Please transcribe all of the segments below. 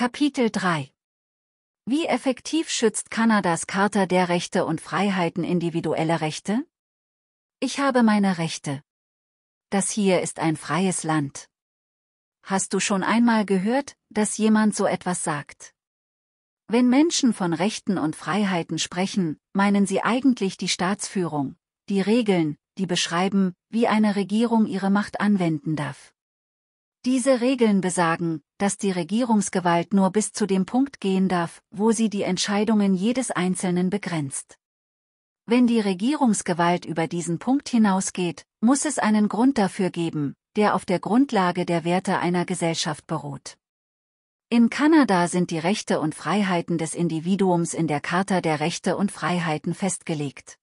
Kapitel 3 Wie effektiv schützt Kanadas Charta der Rechte und Freiheiten individuelle Rechte? Ich habe meine Rechte. Das hier ist ein freies Land. Hast du schon einmal gehört, dass jemand so etwas sagt? Wenn Menschen von Rechten und Freiheiten sprechen, meinen sie eigentlich die Staatsführung, die Regeln, die beschreiben, wie eine Regierung ihre Macht anwenden darf. Diese Regeln besagen, dass die Regierungsgewalt nur bis zu dem Punkt gehen darf, wo sie die Entscheidungen jedes Einzelnen begrenzt. Wenn die Regierungsgewalt über diesen Punkt hinausgeht, muss es einen Grund dafür geben, der auf der Grundlage der Werte einer Gesellschaft beruht. In Kanada sind die Rechte und Freiheiten des Individuums in der Charta der Rechte und Freiheiten festgelegt.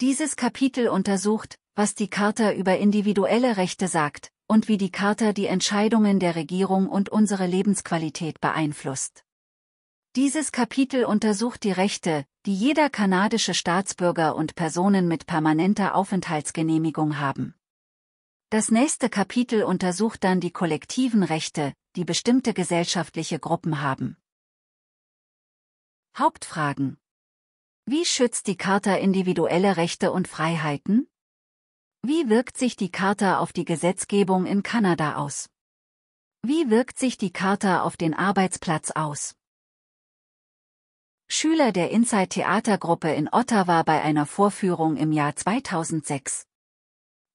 Dieses Kapitel untersucht, was die Charta über individuelle Rechte sagt, und wie die Charta die Entscheidungen der Regierung und unsere Lebensqualität beeinflusst. Dieses Kapitel untersucht die Rechte, die jeder kanadische Staatsbürger und Personen mit permanenter Aufenthaltsgenehmigung haben. Das nächste Kapitel untersucht dann die kollektiven Rechte, die bestimmte gesellschaftliche Gruppen haben. Hauptfragen Wie schützt die Charta individuelle Rechte und Freiheiten? Wie wirkt sich die Charta auf die Gesetzgebung in Kanada aus? Wie wirkt sich die Charta auf den Arbeitsplatz aus? Schüler der Inside Theatergruppe in Ottawa bei einer Vorführung im Jahr 2006.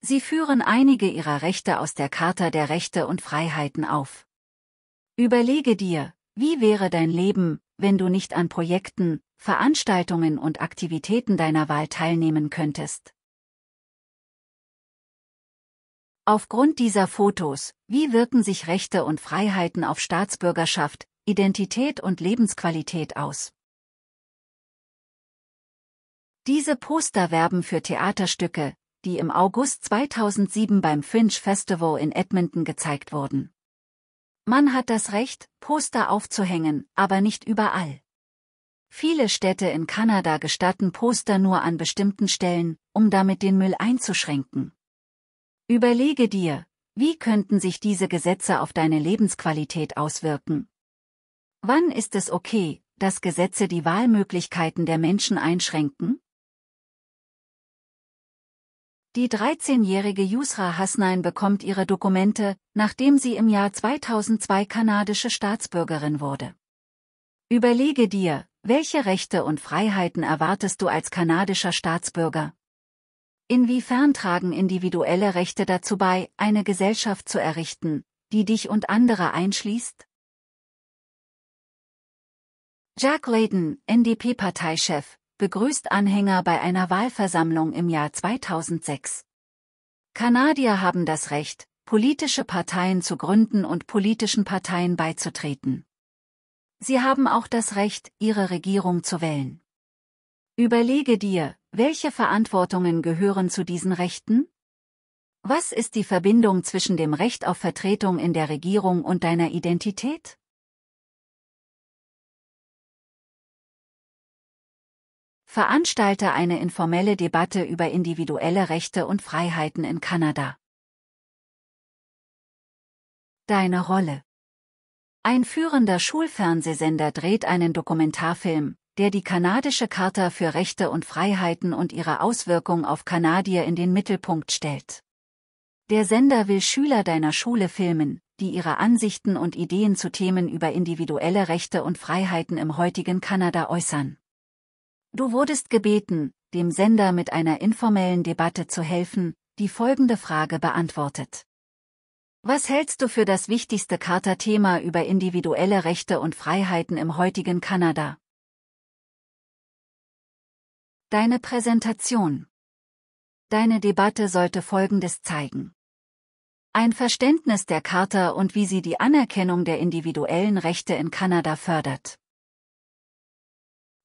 Sie führen einige ihrer Rechte aus der Charta der Rechte und Freiheiten auf. Überlege dir, wie wäre dein Leben, wenn du nicht an Projekten, Veranstaltungen und Aktivitäten deiner Wahl teilnehmen könntest? Aufgrund dieser Fotos, wie wirken sich Rechte und Freiheiten auf Staatsbürgerschaft, Identität und Lebensqualität aus? Diese Poster werben für Theaterstücke, die im August 2007 beim Fringe Festival in Edmonton gezeigt wurden. Man hat das Recht, Poster aufzuhängen, aber nicht überall. Viele Städte in Kanada gestatten Poster nur an bestimmten Stellen, um damit den Müll einzuschränken. Überlege dir, wie könnten sich diese Gesetze auf deine Lebensqualität auswirken? Wann ist es okay, dass Gesetze die Wahlmöglichkeiten der Menschen einschränken? Die 13-jährige Yusra Hasnain bekommt ihre Dokumente, nachdem sie im Jahr 2002 kanadische Staatsbürgerin wurde. Überlege dir, welche Rechte und Freiheiten erwartest du als kanadischer Staatsbürger? Inwiefern tragen individuelle Rechte dazu bei, eine Gesellschaft zu errichten, die dich und andere einschließt? Jack Layden, NDP-Parteichef, begrüßt Anhänger bei einer Wahlversammlung im Jahr 2006. Kanadier haben das Recht, politische Parteien zu gründen und politischen Parteien beizutreten. Sie haben auch das Recht, ihre Regierung zu wählen. Überlege dir, welche Verantwortungen gehören zu diesen Rechten? Was ist die Verbindung zwischen dem Recht auf Vertretung in der Regierung und deiner Identität? Veranstalte eine informelle Debatte über individuelle Rechte und Freiheiten in Kanada. Deine Rolle Ein führender Schulfernsehsender dreht einen Dokumentarfilm, der die kanadische Charta für Rechte und Freiheiten und ihre Auswirkung auf Kanadier in den Mittelpunkt stellt. Der Sender will Schüler deiner Schule filmen, die ihre Ansichten und Ideen zu Themen über individuelle Rechte und Freiheiten im heutigen Kanada äußern. Du wurdest gebeten, dem Sender mit einer informellen Debatte zu helfen, die folgende Frage beantwortet. Was hältst du für das wichtigste Charta-Thema über individuelle Rechte und Freiheiten im heutigen Kanada? Deine Präsentation. Deine Debatte sollte Folgendes zeigen. Ein Verständnis der Charta und wie sie die Anerkennung der individuellen Rechte in Kanada fördert.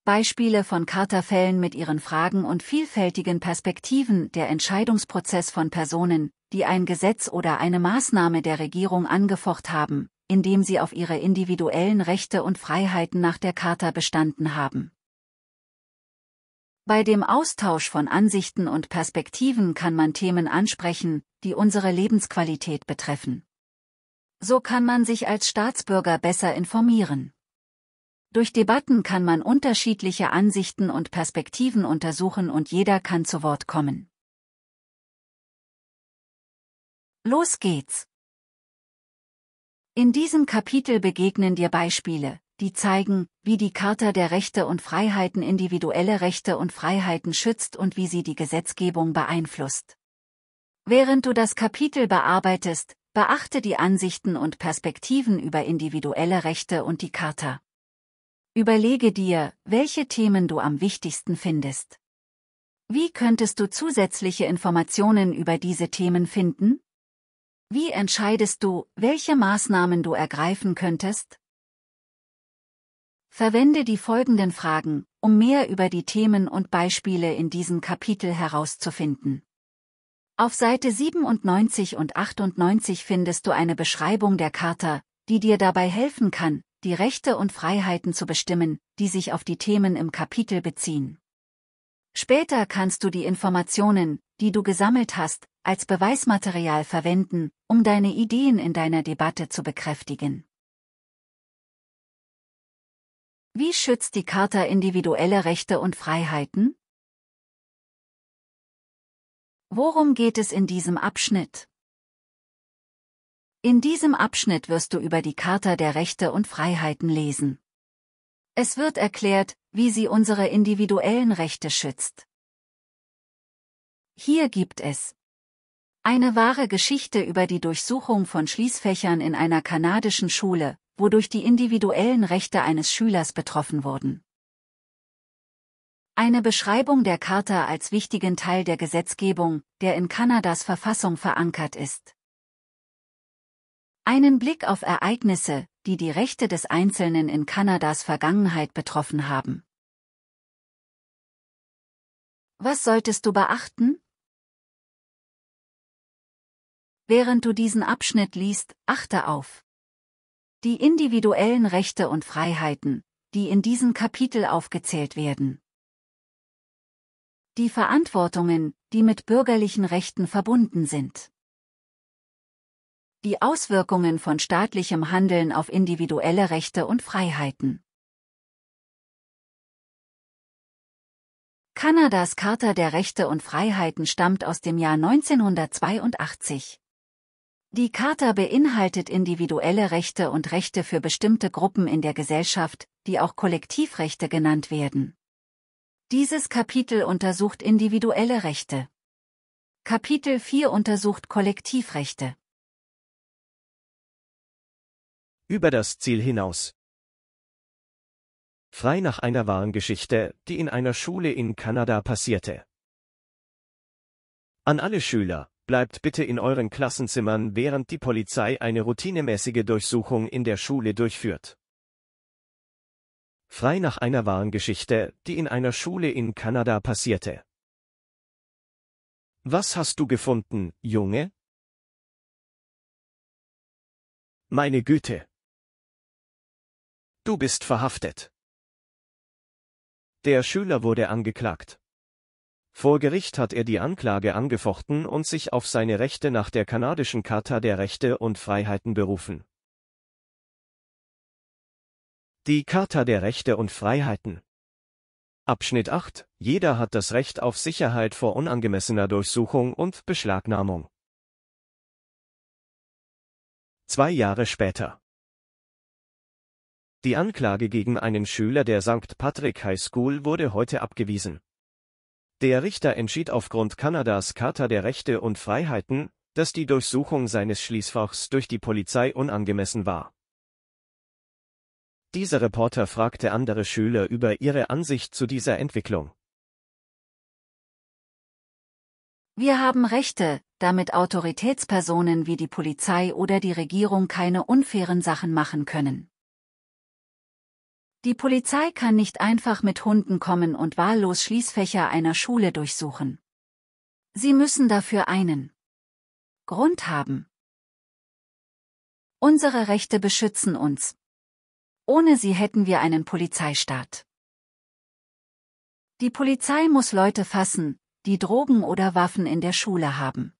Beispiele von Charterfällen mit ihren Fragen und vielfältigen Perspektiven der Entscheidungsprozess von Personen, die ein Gesetz oder eine Maßnahme der Regierung angefocht haben, indem sie auf ihre individuellen Rechte und Freiheiten nach der Charta bestanden haben. Bei dem Austausch von Ansichten und Perspektiven kann man Themen ansprechen, die unsere Lebensqualität betreffen. So kann man sich als Staatsbürger besser informieren. Durch Debatten kann man unterschiedliche Ansichten und Perspektiven untersuchen und jeder kann zu Wort kommen. Los geht's! In diesem Kapitel begegnen dir Beispiele, die zeigen, wie die Charta der Rechte und Freiheiten individuelle Rechte und Freiheiten schützt und wie sie die Gesetzgebung beeinflusst. Während du das Kapitel bearbeitest, beachte die Ansichten und Perspektiven über individuelle Rechte und die Charta. Überlege dir, welche Themen du am wichtigsten findest. Wie könntest du zusätzliche Informationen über diese Themen finden? Wie entscheidest du, welche Maßnahmen du ergreifen könntest? Verwende die folgenden Fragen, um mehr über die Themen und Beispiele in diesem Kapitel herauszufinden. Auf Seite 97 und 98 findest du eine Beschreibung der Charta, die dir dabei helfen kann, die Rechte und Freiheiten zu bestimmen, die sich auf die Themen im Kapitel beziehen. Später kannst du die Informationen, die du gesammelt hast, als Beweismaterial verwenden, um deine Ideen in deiner Debatte zu bekräftigen. Wie schützt die Charta individuelle Rechte und Freiheiten? Worum geht es in diesem Abschnitt? In diesem Abschnitt wirst du über die Charta der Rechte und Freiheiten lesen. Es wird erklärt, wie sie unsere individuellen Rechte schützt. Hier gibt es eine wahre Geschichte über die Durchsuchung von Schließfächern in einer kanadischen Schule, wodurch die individuellen Rechte eines Schülers betroffen wurden. Eine Beschreibung der Charta als wichtigen Teil der Gesetzgebung, der in Kanadas Verfassung verankert ist. Einen Blick auf Ereignisse, die die Rechte des Einzelnen in Kanadas Vergangenheit betroffen haben. Was solltest du beachten? Während du diesen Abschnitt liest, achte auf die individuellen Rechte und Freiheiten, die in diesem Kapitel aufgezählt werden. Die Verantwortungen, die mit bürgerlichen Rechten verbunden sind. Die Auswirkungen von staatlichem Handeln auf individuelle Rechte und Freiheiten. Kanadas Charta der Rechte und Freiheiten stammt aus dem Jahr 1982. Die Charta beinhaltet individuelle Rechte und Rechte für bestimmte Gruppen in der Gesellschaft, die auch Kollektivrechte genannt werden. Dieses Kapitel untersucht individuelle Rechte. Kapitel 4 untersucht Kollektivrechte. Über das Ziel hinaus. Frei nach einer wahren Geschichte, die in einer Schule in Kanada passierte. An alle Schüler, Bleibt bitte in euren Klassenzimmern, während die Polizei eine routinemäßige Durchsuchung in der Schule durchführt. Frei nach einer wahren Geschichte, die in einer Schule in Kanada passierte. Was hast du gefunden, Junge? Meine Güte. Du bist verhaftet. Der Schüler wurde angeklagt. Vor Gericht hat er die Anklage angefochten und sich auf seine Rechte nach der kanadischen Charta der Rechte und Freiheiten berufen. Die Charta der Rechte und Freiheiten Abschnitt 8 Jeder hat das Recht auf Sicherheit vor unangemessener Durchsuchung und Beschlagnahmung. Zwei Jahre später die Anklage gegen einen Schüler der St. Patrick High School wurde heute abgewiesen. Der Richter entschied aufgrund Kanadas Charta der Rechte und Freiheiten, dass die Durchsuchung seines Schließfachs durch die Polizei unangemessen war. Dieser Reporter fragte andere Schüler über ihre Ansicht zu dieser Entwicklung. Wir haben Rechte, damit Autoritätspersonen wie die Polizei oder die Regierung keine unfairen Sachen machen können. Die Polizei kann nicht einfach mit Hunden kommen und wahllos Schließfächer einer Schule durchsuchen. Sie müssen dafür einen Grund haben. Unsere Rechte beschützen uns. Ohne sie hätten wir einen Polizeistaat. Die Polizei muss Leute fassen, die Drogen oder Waffen in der Schule haben.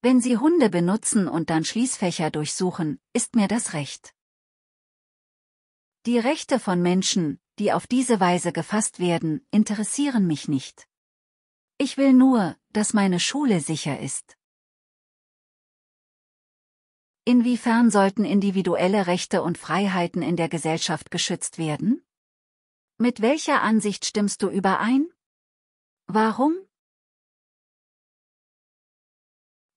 Wenn sie Hunde benutzen und dann Schließfächer durchsuchen, ist mir das recht. Die Rechte von Menschen, die auf diese Weise gefasst werden, interessieren mich nicht. Ich will nur, dass meine Schule sicher ist. Inwiefern sollten individuelle Rechte und Freiheiten in der Gesellschaft geschützt werden? Mit welcher Ansicht stimmst du überein? Warum?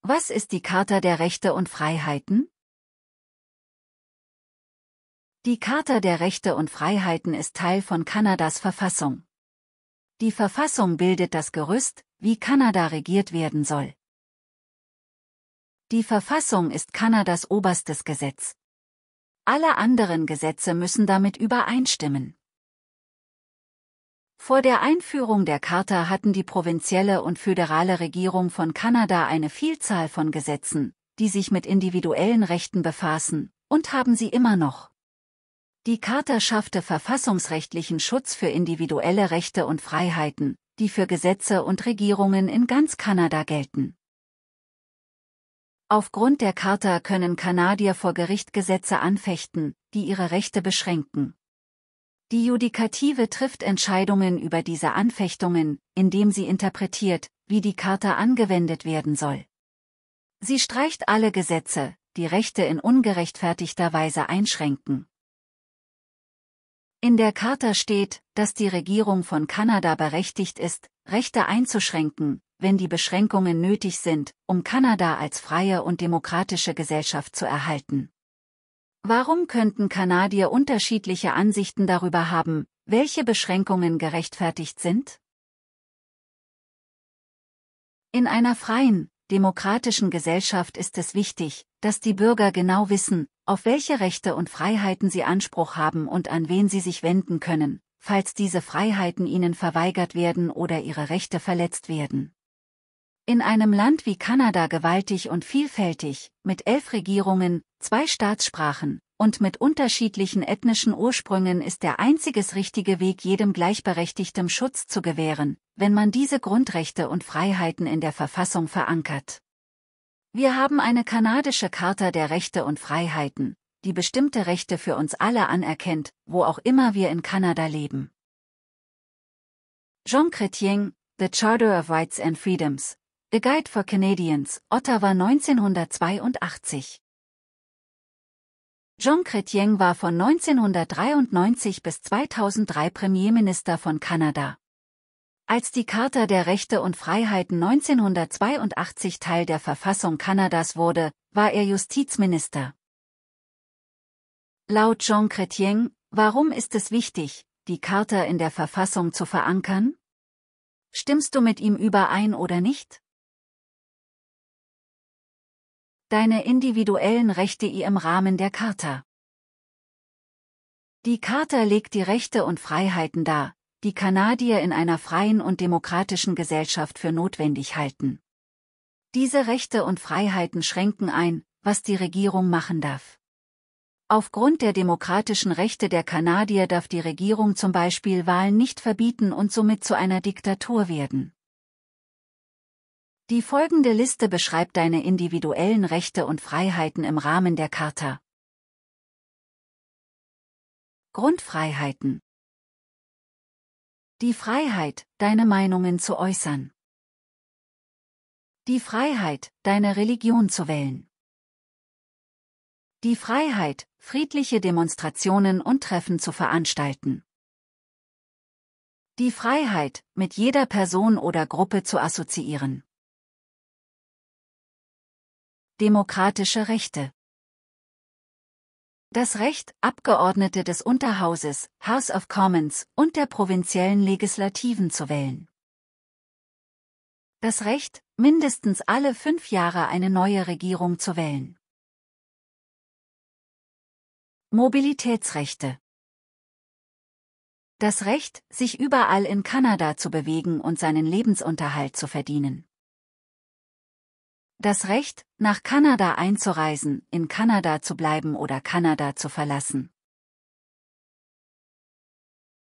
Was ist die Charta der Rechte und Freiheiten? Die Charta der Rechte und Freiheiten ist Teil von Kanadas Verfassung. Die Verfassung bildet das Gerüst, wie Kanada regiert werden soll. Die Verfassung ist Kanadas oberstes Gesetz. Alle anderen Gesetze müssen damit übereinstimmen. Vor der Einführung der Charta hatten die provinzielle und föderale Regierung von Kanada eine Vielzahl von Gesetzen, die sich mit individuellen Rechten befassen, und haben sie immer noch. Die Charta schaffte verfassungsrechtlichen Schutz für individuelle Rechte und Freiheiten, die für Gesetze und Regierungen in ganz Kanada gelten. Aufgrund der Charta können Kanadier vor Gericht Gesetze anfechten, die ihre Rechte beschränken. Die Judikative trifft Entscheidungen über diese Anfechtungen, indem sie interpretiert, wie die Charta angewendet werden soll. Sie streicht alle Gesetze, die Rechte in ungerechtfertigter Weise einschränken. In der Charta steht, dass die Regierung von Kanada berechtigt ist, Rechte einzuschränken, wenn die Beschränkungen nötig sind, um Kanada als freie und demokratische Gesellschaft zu erhalten. Warum könnten Kanadier unterschiedliche Ansichten darüber haben, welche Beschränkungen gerechtfertigt sind? In einer freien, demokratischen Gesellschaft ist es wichtig, dass die Bürger genau wissen, auf welche Rechte und Freiheiten sie Anspruch haben und an wen sie sich wenden können, falls diese Freiheiten ihnen verweigert werden oder ihre Rechte verletzt werden. In einem Land wie Kanada gewaltig und vielfältig, mit elf Regierungen, zwei Staatssprachen und mit unterschiedlichen ethnischen Ursprüngen ist der einziges richtige Weg jedem gleichberechtigtem Schutz zu gewähren, wenn man diese Grundrechte und Freiheiten in der Verfassung verankert. Wir haben eine kanadische Charta der Rechte und Freiheiten, die bestimmte Rechte für uns alle anerkennt, wo auch immer wir in Kanada leben. Jean Chrétien, The Charter of Rights and Freedoms, A Guide for Canadians, Ottawa 1982. Jean Chrétien war von 1993 bis 2003 Premierminister von Kanada. Als die Charta der Rechte und Freiheiten 1982 Teil der Verfassung Kanadas wurde, war er Justizminister. Laut Jean Chrétien, warum ist es wichtig, die Charta in der Verfassung zu verankern? Stimmst du mit ihm überein oder nicht? Deine individuellen Rechte im Rahmen der Charta. Die Charta legt die Rechte und Freiheiten dar, die Kanadier in einer freien und demokratischen Gesellschaft für notwendig halten. Diese Rechte und Freiheiten schränken ein, was die Regierung machen darf. Aufgrund der demokratischen Rechte der Kanadier darf die Regierung zum Beispiel Wahlen nicht verbieten und somit zu einer Diktatur werden. Die folgende Liste beschreibt deine individuellen Rechte und Freiheiten im Rahmen der Charta. Grundfreiheiten die Freiheit, deine Meinungen zu äußern. Die Freiheit, deine Religion zu wählen. Die Freiheit, friedliche Demonstrationen und Treffen zu veranstalten. Die Freiheit, mit jeder Person oder Gruppe zu assoziieren. Demokratische Rechte das Recht, Abgeordnete des Unterhauses, House of Commons und der provinziellen Legislativen zu wählen. Das Recht, mindestens alle fünf Jahre eine neue Regierung zu wählen. Mobilitätsrechte Das Recht, sich überall in Kanada zu bewegen und seinen Lebensunterhalt zu verdienen. Das Recht, nach Kanada einzureisen, in Kanada zu bleiben oder Kanada zu verlassen.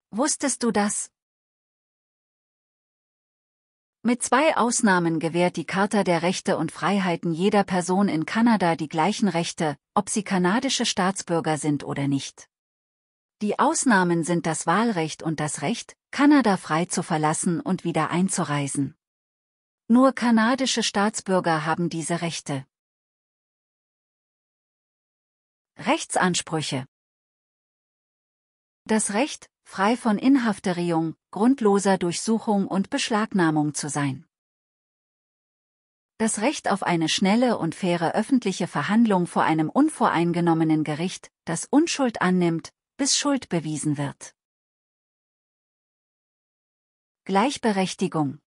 Wusstest du das? Mit zwei Ausnahmen gewährt die Charta der Rechte und Freiheiten jeder Person in Kanada die gleichen Rechte, ob sie kanadische Staatsbürger sind oder nicht. Die Ausnahmen sind das Wahlrecht und das Recht, Kanada frei zu verlassen und wieder einzureisen. Nur kanadische Staatsbürger haben diese Rechte. Rechtsansprüche Das Recht, frei von Inhafterierung, grundloser Durchsuchung und Beschlagnahmung zu sein. Das Recht auf eine schnelle und faire öffentliche Verhandlung vor einem unvoreingenommenen Gericht, das Unschuld annimmt, bis Schuld bewiesen wird. Gleichberechtigung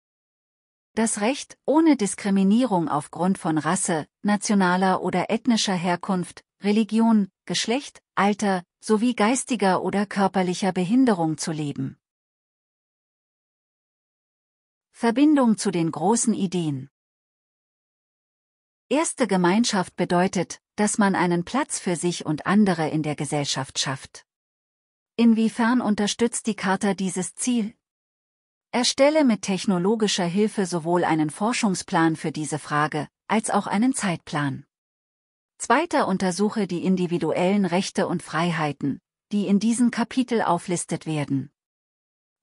das Recht, ohne Diskriminierung aufgrund von Rasse, nationaler oder ethnischer Herkunft, Religion, Geschlecht, Alter, sowie geistiger oder körperlicher Behinderung zu leben. Verbindung zu den großen Ideen Erste Gemeinschaft bedeutet, dass man einen Platz für sich und andere in der Gesellschaft schafft. Inwiefern unterstützt die Charta dieses Ziel? Erstelle mit technologischer Hilfe sowohl einen Forschungsplan für diese Frage, als auch einen Zeitplan. Zweiter untersuche die individuellen Rechte und Freiheiten, die in diesem Kapitel auflistet werden.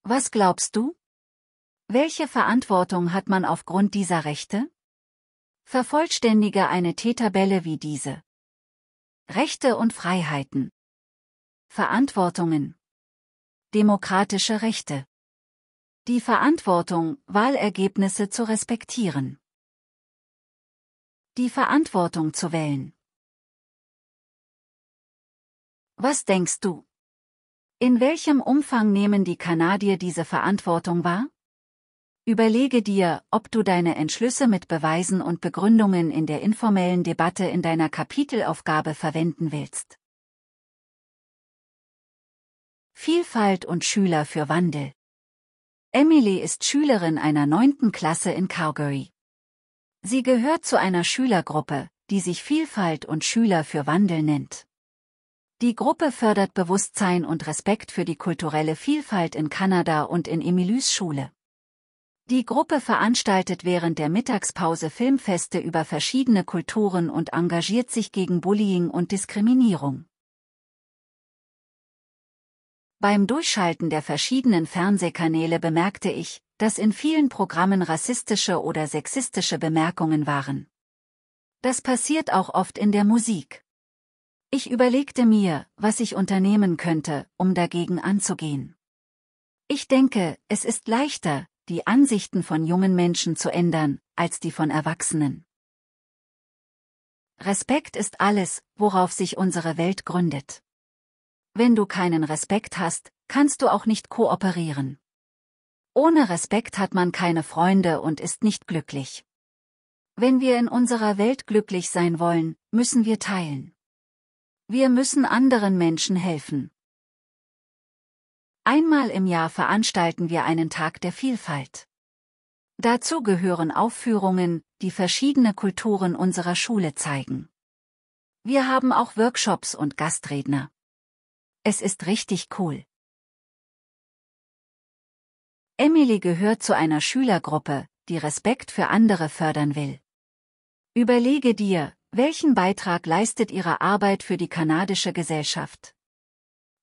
Was glaubst du? Welche Verantwortung hat man aufgrund dieser Rechte? Vervollständige eine T-Tabelle wie diese. Rechte und Freiheiten. Verantwortungen. Demokratische Rechte. Die Verantwortung, Wahlergebnisse zu respektieren. Die Verantwortung zu wählen. Was denkst du? In welchem Umfang nehmen die Kanadier diese Verantwortung wahr? Überlege dir, ob du deine Entschlüsse mit Beweisen und Begründungen in der informellen Debatte in deiner Kapitelaufgabe verwenden willst. Vielfalt und Schüler für Wandel Emily ist Schülerin einer neunten Klasse in Calgary. Sie gehört zu einer Schülergruppe, die sich Vielfalt und Schüler für Wandel nennt. Die Gruppe fördert Bewusstsein und Respekt für die kulturelle Vielfalt in Kanada und in Emilys Schule. Die Gruppe veranstaltet während der Mittagspause Filmfeste über verschiedene Kulturen und engagiert sich gegen Bullying und Diskriminierung. Beim Durchschalten der verschiedenen Fernsehkanäle bemerkte ich, dass in vielen Programmen rassistische oder sexistische Bemerkungen waren. Das passiert auch oft in der Musik. Ich überlegte mir, was ich unternehmen könnte, um dagegen anzugehen. Ich denke, es ist leichter, die Ansichten von jungen Menschen zu ändern, als die von Erwachsenen. Respekt ist alles, worauf sich unsere Welt gründet wenn du keinen Respekt hast, kannst du auch nicht kooperieren. Ohne Respekt hat man keine Freunde und ist nicht glücklich. Wenn wir in unserer Welt glücklich sein wollen, müssen wir teilen. Wir müssen anderen Menschen helfen. Einmal im Jahr veranstalten wir einen Tag der Vielfalt. Dazu gehören Aufführungen, die verschiedene Kulturen unserer Schule zeigen. Wir haben auch Workshops und Gastredner. Es ist richtig cool. Emily gehört zu einer Schülergruppe, die Respekt für andere fördern will. Überlege dir, welchen Beitrag leistet ihre Arbeit für die kanadische Gesellschaft?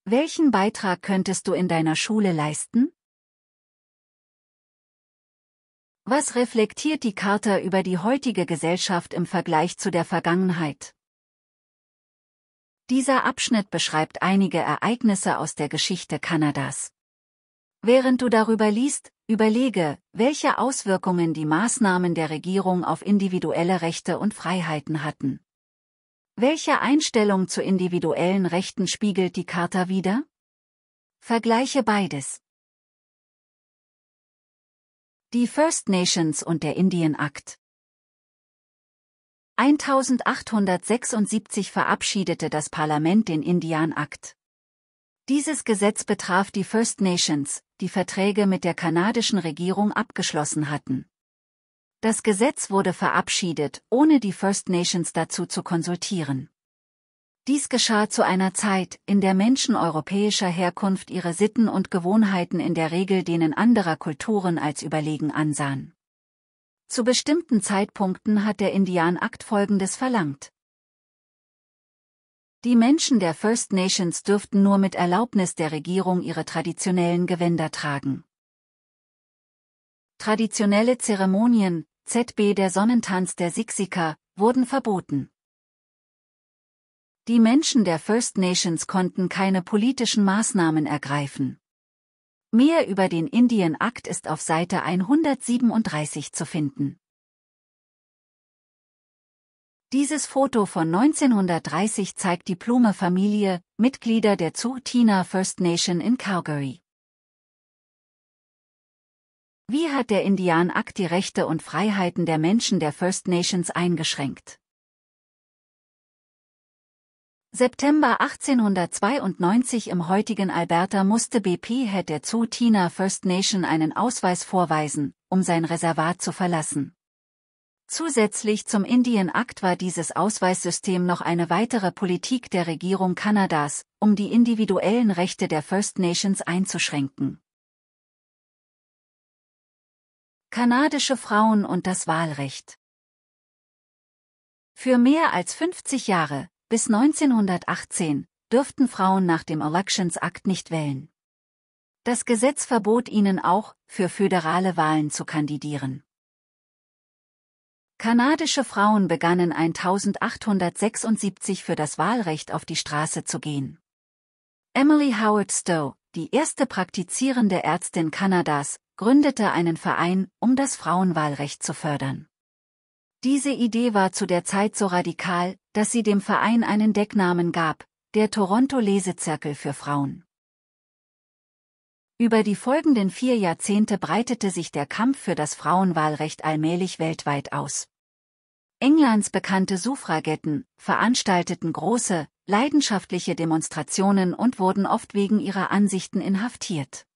Welchen Beitrag könntest du in deiner Schule leisten? Was reflektiert die Charta über die heutige Gesellschaft im Vergleich zu der Vergangenheit? Dieser Abschnitt beschreibt einige Ereignisse aus der Geschichte Kanadas. Während du darüber liest, überlege, welche Auswirkungen die Maßnahmen der Regierung auf individuelle Rechte und Freiheiten hatten. Welche Einstellung zu individuellen Rechten spiegelt die Charta wider? Vergleiche beides. Die First Nations und der Indian Act 1876 verabschiedete das Parlament den indian Act. Dieses Gesetz betraf die First Nations, die Verträge mit der kanadischen Regierung abgeschlossen hatten. Das Gesetz wurde verabschiedet, ohne die First Nations dazu zu konsultieren. Dies geschah zu einer Zeit, in der Menschen europäischer Herkunft ihre Sitten und Gewohnheiten in der Regel denen anderer Kulturen als überlegen ansahen. Zu bestimmten Zeitpunkten hat der Indian-Akt Folgendes verlangt. Die Menschen der First Nations dürften nur mit Erlaubnis der Regierung ihre traditionellen Gewänder tragen. Traditionelle Zeremonien, ZB der Sonnentanz der Siksika, wurden verboten. Die Menschen der First Nations konnten keine politischen Maßnahmen ergreifen. Mehr über den Indian Act ist auf Seite 137 zu finden. Dieses Foto von 1930 zeigt die Plume-Familie, Mitglieder der Tsutina First Nation in Calgary. Wie hat der indian Act die Rechte und Freiheiten der Menschen der First Nations eingeschränkt? September 1892 im heutigen Alberta musste BP Head der Zootina First Nation einen Ausweis vorweisen, um sein Reservat zu verlassen. Zusätzlich zum Indian Act war dieses Ausweissystem noch eine weitere Politik der Regierung Kanadas, um die individuellen Rechte der First Nations einzuschränken. Kanadische Frauen und das Wahlrecht Für mehr als 50 Jahre, bis 1918 dürften Frauen nach dem Elections Act nicht wählen. Das Gesetz verbot ihnen auch, für föderale Wahlen zu kandidieren. Kanadische Frauen begannen 1876 für das Wahlrecht auf die Straße zu gehen. Emily Howard Stowe, die erste praktizierende Ärztin Kanadas, gründete einen Verein, um das Frauenwahlrecht zu fördern. Diese Idee war zu der Zeit so radikal, dass sie dem Verein einen Decknamen gab, der Toronto Lesezirkel für Frauen. Über die folgenden vier Jahrzehnte breitete sich der Kampf für das Frauenwahlrecht allmählich weltweit aus. Englands bekannte Suffragetten veranstalteten große, leidenschaftliche Demonstrationen und wurden oft wegen ihrer Ansichten inhaftiert.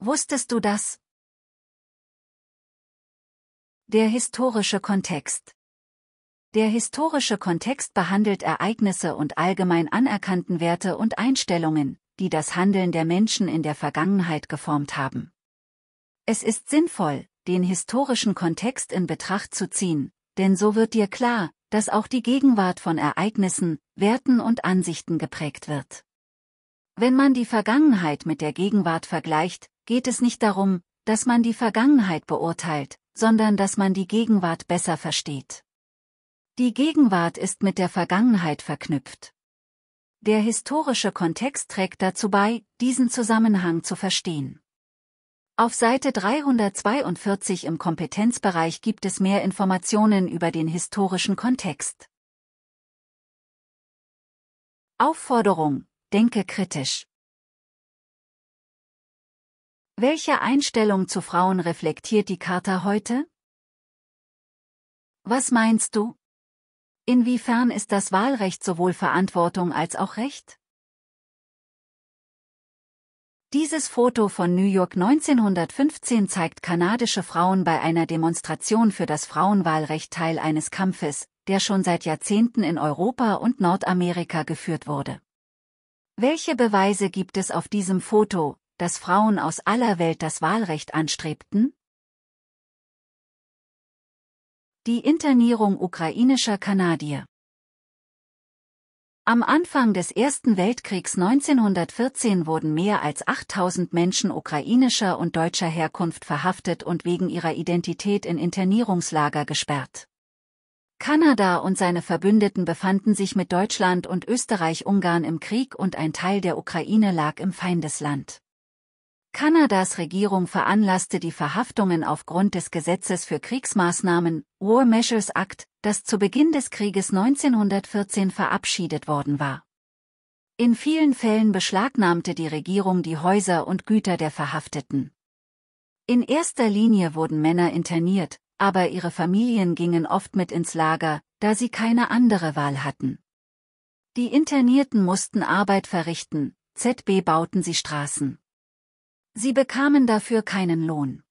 Wusstest du das? Der historische Kontext Der historische Kontext behandelt Ereignisse und allgemein anerkannten Werte und Einstellungen, die das Handeln der Menschen in der Vergangenheit geformt haben. Es ist sinnvoll, den historischen Kontext in Betracht zu ziehen, denn so wird dir klar, dass auch die Gegenwart von Ereignissen, Werten und Ansichten geprägt wird. Wenn man die Vergangenheit mit der Gegenwart vergleicht, geht es nicht darum, dass man die Vergangenheit beurteilt, sondern dass man die Gegenwart besser versteht. Die Gegenwart ist mit der Vergangenheit verknüpft. Der historische Kontext trägt dazu bei, diesen Zusammenhang zu verstehen. Auf Seite 342 im Kompetenzbereich gibt es mehr Informationen über den historischen Kontext. Aufforderung, denke kritisch. Welche Einstellung zu Frauen reflektiert die Charta heute? Was meinst du? Inwiefern ist das Wahlrecht sowohl Verantwortung als auch Recht? Dieses Foto von New York 1915 zeigt kanadische Frauen bei einer Demonstration für das Frauenwahlrecht Teil eines Kampfes, der schon seit Jahrzehnten in Europa und Nordamerika geführt wurde. Welche Beweise gibt es auf diesem Foto, dass Frauen aus aller Welt das Wahlrecht anstrebten? Die Internierung ukrainischer Kanadier am Anfang des Ersten Weltkriegs 1914 wurden mehr als 8000 Menschen ukrainischer und deutscher Herkunft verhaftet und wegen ihrer Identität in Internierungslager gesperrt. Kanada und seine Verbündeten befanden sich mit Deutschland und Österreich-Ungarn im Krieg und ein Teil der Ukraine lag im Feindesland. Kanadas Regierung veranlasste die Verhaftungen aufgrund des Gesetzes für Kriegsmaßnahmen, War Measures Act, das zu Beginn des Krieges 1914 verabschiedet worden war. In vielen Fällen beschlagnahmte die Regierung die Häuser und Güter der Verhafteten. In erster Linie wurden Männer interniert, aber ihre Familien gingen oft mit ins Lager, da sie keine andere Wahl hatten. Die Internierten mussten Arbeit verrichten, ZB bauten sie Straßen. Sie bekamen dafür keinen Lohn.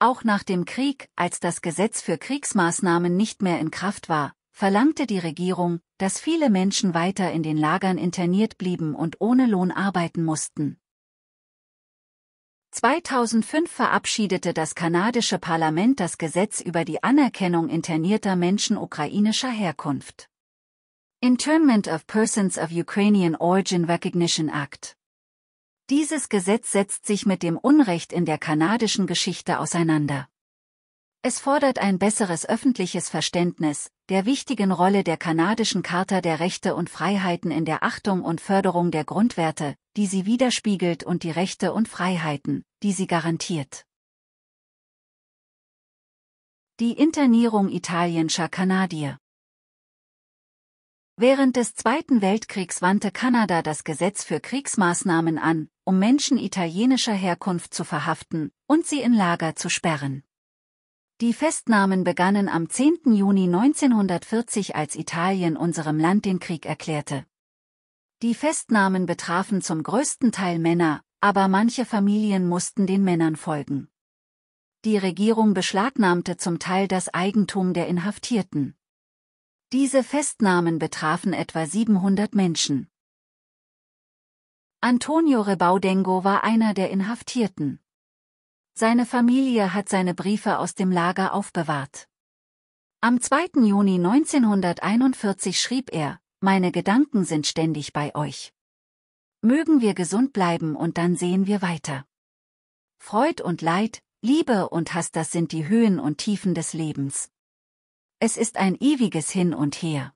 Auch nach dem Krieg, als das Gesetz für Kriegsmaßnahmen nicht mehr in Kraft war, verlangte die Regierung, dass viele Menschen weiter in den Lagern interniert blieben und ohne Lohn arbeiten mussten. 2005 verabschiedete das kanadische Parlament das Gesetz über die Anerkennung internierter Menschen ukrainischer Herkunft. Internment of Persons of Ukrainian Origin Recognition Act. Dieses Gesetz setzt sich mit dem Unrecht in der kanadischen Geschichte auseinander. Es fordert ein besseres öffentliches Verständnis der wichtigen Rolle der kanadischen Charta der Rechte und Freiheiten in der Achtung und Förderung der Grundwerte, die sie widerspiegelt und die Rechte und Freiheiten, die sie garantiert. Die Internierung italienischer Kanadier Während des Zweiten Weltkriegs wandte Kanada das Gesetz für Kriegsmaßnahmen an, um Menschen italienischer Herkunft zu verhaften und sie in Lager zu sperren. Die Festnahmen begannen am 10. Juni 1940, als Italien unserem Land den Krieg erklärte. Die Festnahmen betrafen zum größten Teil Männer, aber manche Familien mussten den Männern folgen. Die Regierung beschlagnahmte zum Teil das Eigentum der Inhaftierten. Diese Festnahmen betrafen etwa 700 Menschen. Antonio Rebaudengo war einer der Inhaftierten. Seine Familie hat seine Briefe aus dem Lager aufbewahrt. Am 2. Juni 1941 schrieb er, meine Gedanken sind ständig bei euch. Mögen wir gesund bleiben und dann sehen wir weiter. Freud und Leid, Liebe und Hass das sind die Höhen und Tiefen des Lebens. Es ist ein ewiges Hin und Her.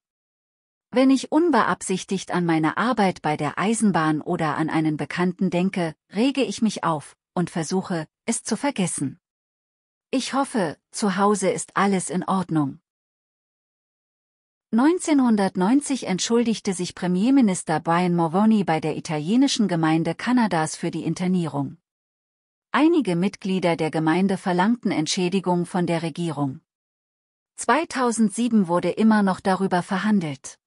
Wenn ich unbeabsichtigt an meine Arbeit bei der Eisenbahn oder an einen Bekannten denke, rege ich mich auf und versuche, es zu vergessen. Ich hoffe, zu Hause ist alles in Ordnung. 1990 entschuldigte sich Premierminister Brian Mulroney bei der italienischen Gemeinde Kanadas für die Internierung. Einige Mitglieder der Gemeinde verlangten Entschädigung von der Regierung. 2007 wurde immer noch darüber verhandelt.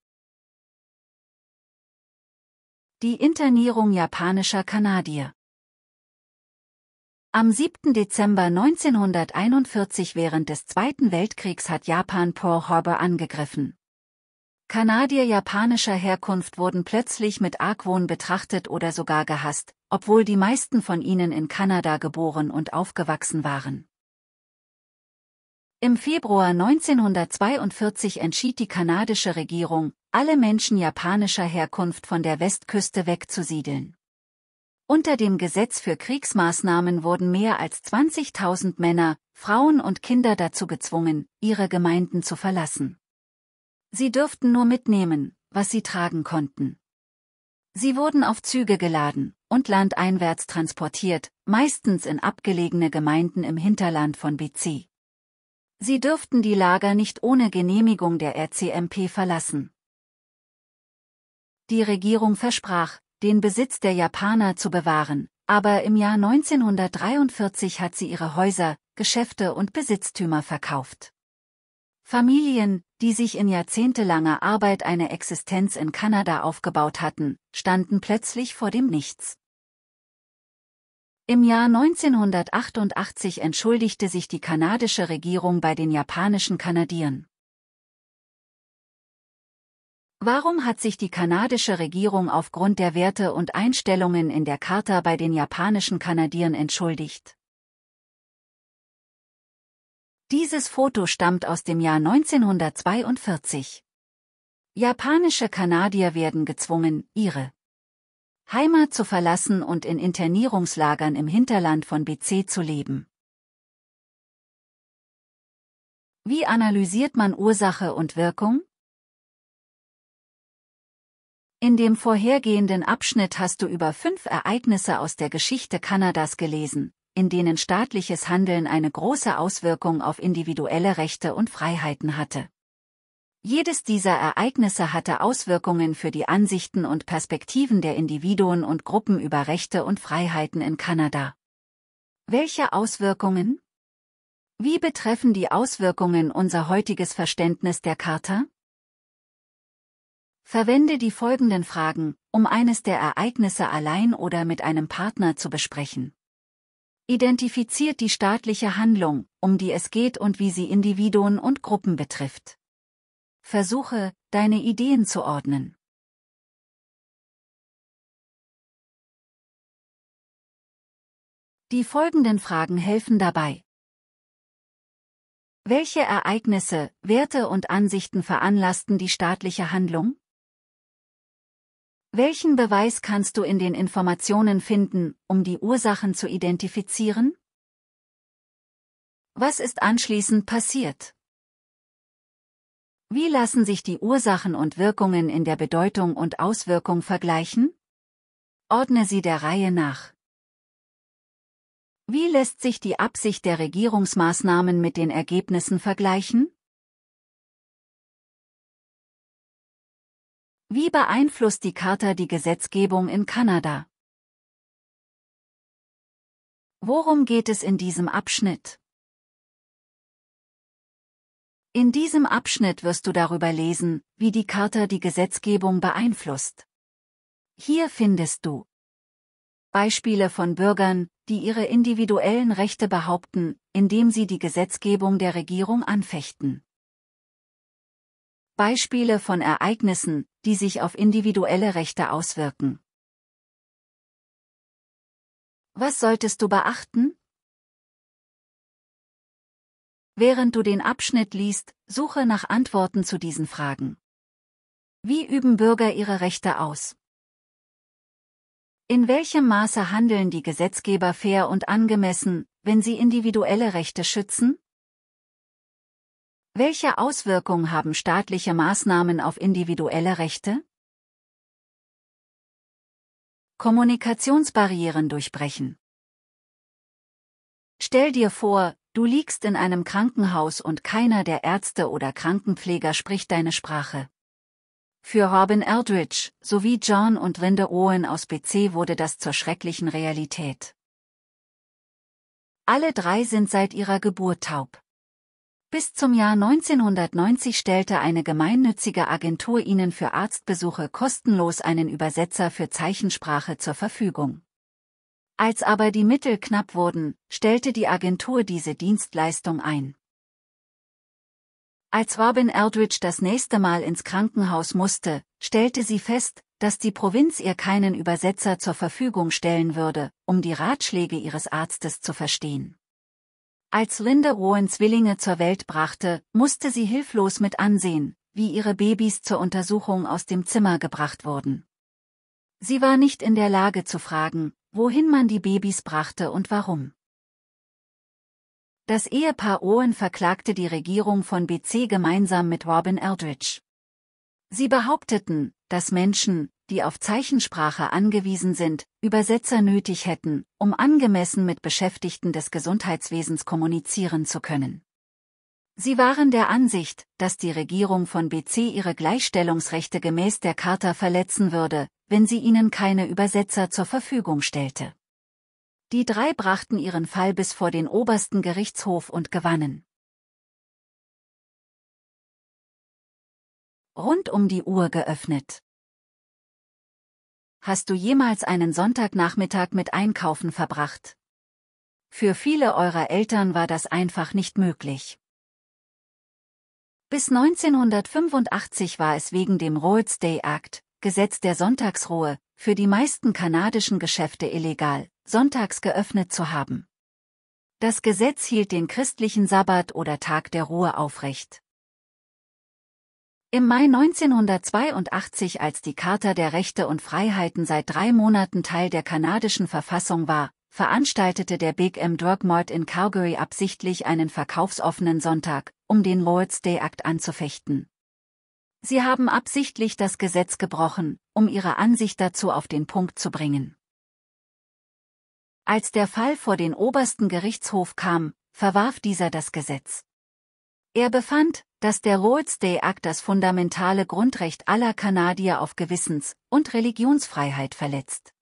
Die Internierung japanischer Kanadier Am 7. Dezember 1941 während des Zweiten Weltkriegs hat Japan Pearl Harbor angegriffen. Kanadier japanischer Herkunft wurden plötzlich mit Argwohn betrachtet oder sogar gehasst, obwohl die meisten von ihnen in Kanada geboren und aufgewachsen waren. Im Februar 1942 entschied die kanadische Regierung, alle Menschen japanischer Herkunft von der Westküste wegzusiedeln. Unter dem Gesetz für Kriegsmaßnahmen wurden mehr als 20.000 Männer, Frauen und Kinder dazu gezwungen, ihre Gemeinden zu verlassen. Sie dürften nur mitnehmen, was sie tragen konnten. Sie wurden auf Züge geladen und landeinwärts transportiert, meistens in abgelegene Gemeinden im Hinterland von BC. Sie dürften die Lager nicht ohne Genehmigung der RCMP verlassen. Die Regierung versprach, den Besitz der Japaner zu bewahren, aber im Jahr 1943 hat sie ihre Häuser, Geschäfte und Besitztümer verkauft. Familien, die sich in jahrzehntelanger Arbeit eine Existenz in Kanada aufgebaut hatten, standen plötzlich vor dem Nichts. Im Jahr 1988 entschuldigte sich die kanadische Regierung bei den japanischen Kanadiern. Warum hat sich die kanadische Regierung aufgrund der Werte und Einstellungen in der Charta bei den japanischen Kanadiern entschuldigt? Dieses Foto stammt aus dem Jahr 1942. Japanische Kanadier werden gezwungen, ihre Heimat zu verlassen und in Internierungslagern im Hinterland von BC zu leben. Wie analysiert man Ursache und Wirkung? In dem vorhergehenden Abschnitt hast du über fünf Ereignisse aus der Geschichte Kanadas gelesen, in denen staatliches Handeln eine große Auswirkung auf individuelle Rechte und Freiheiten hatte. Jedes dieser Ereignisse hatte Auswirkungen für die Ansichten und Perspektiven der Individuen und Gruppen über Rechte und Freiheiten in Kanada. Welche Auswirkungen? Wie betreffen die Auswirkungen unser heutiges Verständnis der Charta? Verwende die folgenden Fragen, um eines der Ereignisse allein oder mit einem Partner zu besprechen. Identifiziert die staatliche Handlung, um die es geht und wie sie Individuen und Gruppen betrifft. Versuche, deine Ideen zu ordnen. Die folgenden Fragen helfen dabei. Welche Ereignisse, Werte und Ansichten veranlassten die staatliche Handlung? Welchen Beweis kannst du in den Informationen finden, um die Ursachen zu identifizieren? Was ist anschließend passiert? Wie lassen sich die Ursachen und Wirkungen in der Bedeutung und Auswirkung vergleichen? Ordne sie der Reihe nach. Wie lässt sich die Absicht der Regierungsmaßnahmen mit den Ergebnissen vergleichen? Wie beeinflusst die Charta die Gesetzgebung in Kanada? Worum geht es in diesem Abschnitt? In diesem Abschnitt wirst du darüber lesen, wie die Charta die Gesetzgebung beeinflusst. Hier findest du Beispiele von Bürgern, die ihre individuellen Rechte behaupten, indem sie die Gesetzgebung der Regierung anfechten. Beispiele von Ereignissen, die sich auf individuelle Rechte auswirken. Was solltest du beachten? Während du den Abschnitt liest, suche nach Antworten zu diesen Fragen. Wie üben Bürger ihre Rechte aus? In welchem Maße handeln die Gesetzgeber fair und angemessen, wenn sie individuelle Rechte schützen? Welche Auswirkung haben staatliche Maßnahmen auf individuelle Rechte? Kommunikationsbarrieren durchbrechen. Stell dir vor, du liegst in einem Krankenhaus und keiner der Ärzte oder Krankenpfleger spricht deine Sprache. Für Robin Eldridge sowie John und Linda Owen aus BC wurde das zur schrecklichen Realität. Alle drei sind seit ihrer Geburt taub. Bis zum Jahr 1990 stellte eine gemeinnützige Agentur ihnen für Arztbesuche kostenlos einen Übersetzer für Zeichensprache zur Verfügung. Als aber die Mittel knapp wurden, stellte die Agentur diese Dienstleistung ein. Als Robin Eldridge das nächste Mal ins Krankenhaus musste, stellte sie fest, dass die Provinz ihr keinen Übersetzer zur Verfügung stellen würde, um die Ratschläge ihres Arztes zu verstehen. Als Linda Rowan Zwillinge zur Welt brachte, musste sie hilflos mit ansehen, wie ihre Babys zur Untersuchung aus dem Zimmer gebracht wurden. Sie war nicht in der Lage zu fragen, wohin man die Babys brachte und warum. Das Ehepaar Owen verklagte die Regierung von BC gemeinsam mit Robin Eldridge. Sie behaupteten, dass Menschen, die auf Zeichensprache angewiesen sind, Übersetzer nötig hätten, um angemessen mit Beschäftigten des Gesundheitswesens kommunizieren zu können. Sie waren der Ansicht, dass die Regierung von BC ihre Gleichstellungsrechte gemäß der Charta verletzen würde, wenn sie ihnen keine Übersetzer zur Verfügung stellte. Die drei brachten ihren Fall bis vor den obersten Gerichtshof und gewannen. Rund um die Uhr geöffnet. Hast du jemals einen Sonntagnachmittag mit Einkaufen verbracht? Für viele eurer Eltern war das einfach nicht möglich. Bis 1985 war es wegen dem Rhodes Day Act, Gesetz der Sonntagsruhe, für die meisten kanadischen Geschäfte illegal, sonntags geöffnet zu haben. Das Gesetz hielt den christlichen Sabbat oder Tag der Ruhe aufrecht. Im Mai 1982, als die Charta der Rechte und Freiheiten seit drei Monaten Teil der kanadischen Verfassung war, veranstaltete der Big M Drug Mart in Calgary absichtlich einen verkaufsoffenen Sonntag, um den Lord's Day Act anzufechten. Sie haben absichtlich das Gesetz gebrochen, um ihre Ansicht dazu auf den Punkt zu bringen. Als der Fall vor den obersten Gerichtshof kam, verwarf dieser das Gesetz. Er befand, dass der Rhodes Day Act das fundamentale Grundrecht aller Kanadier auf Gewissens- und Religionsfreiheit verletzt.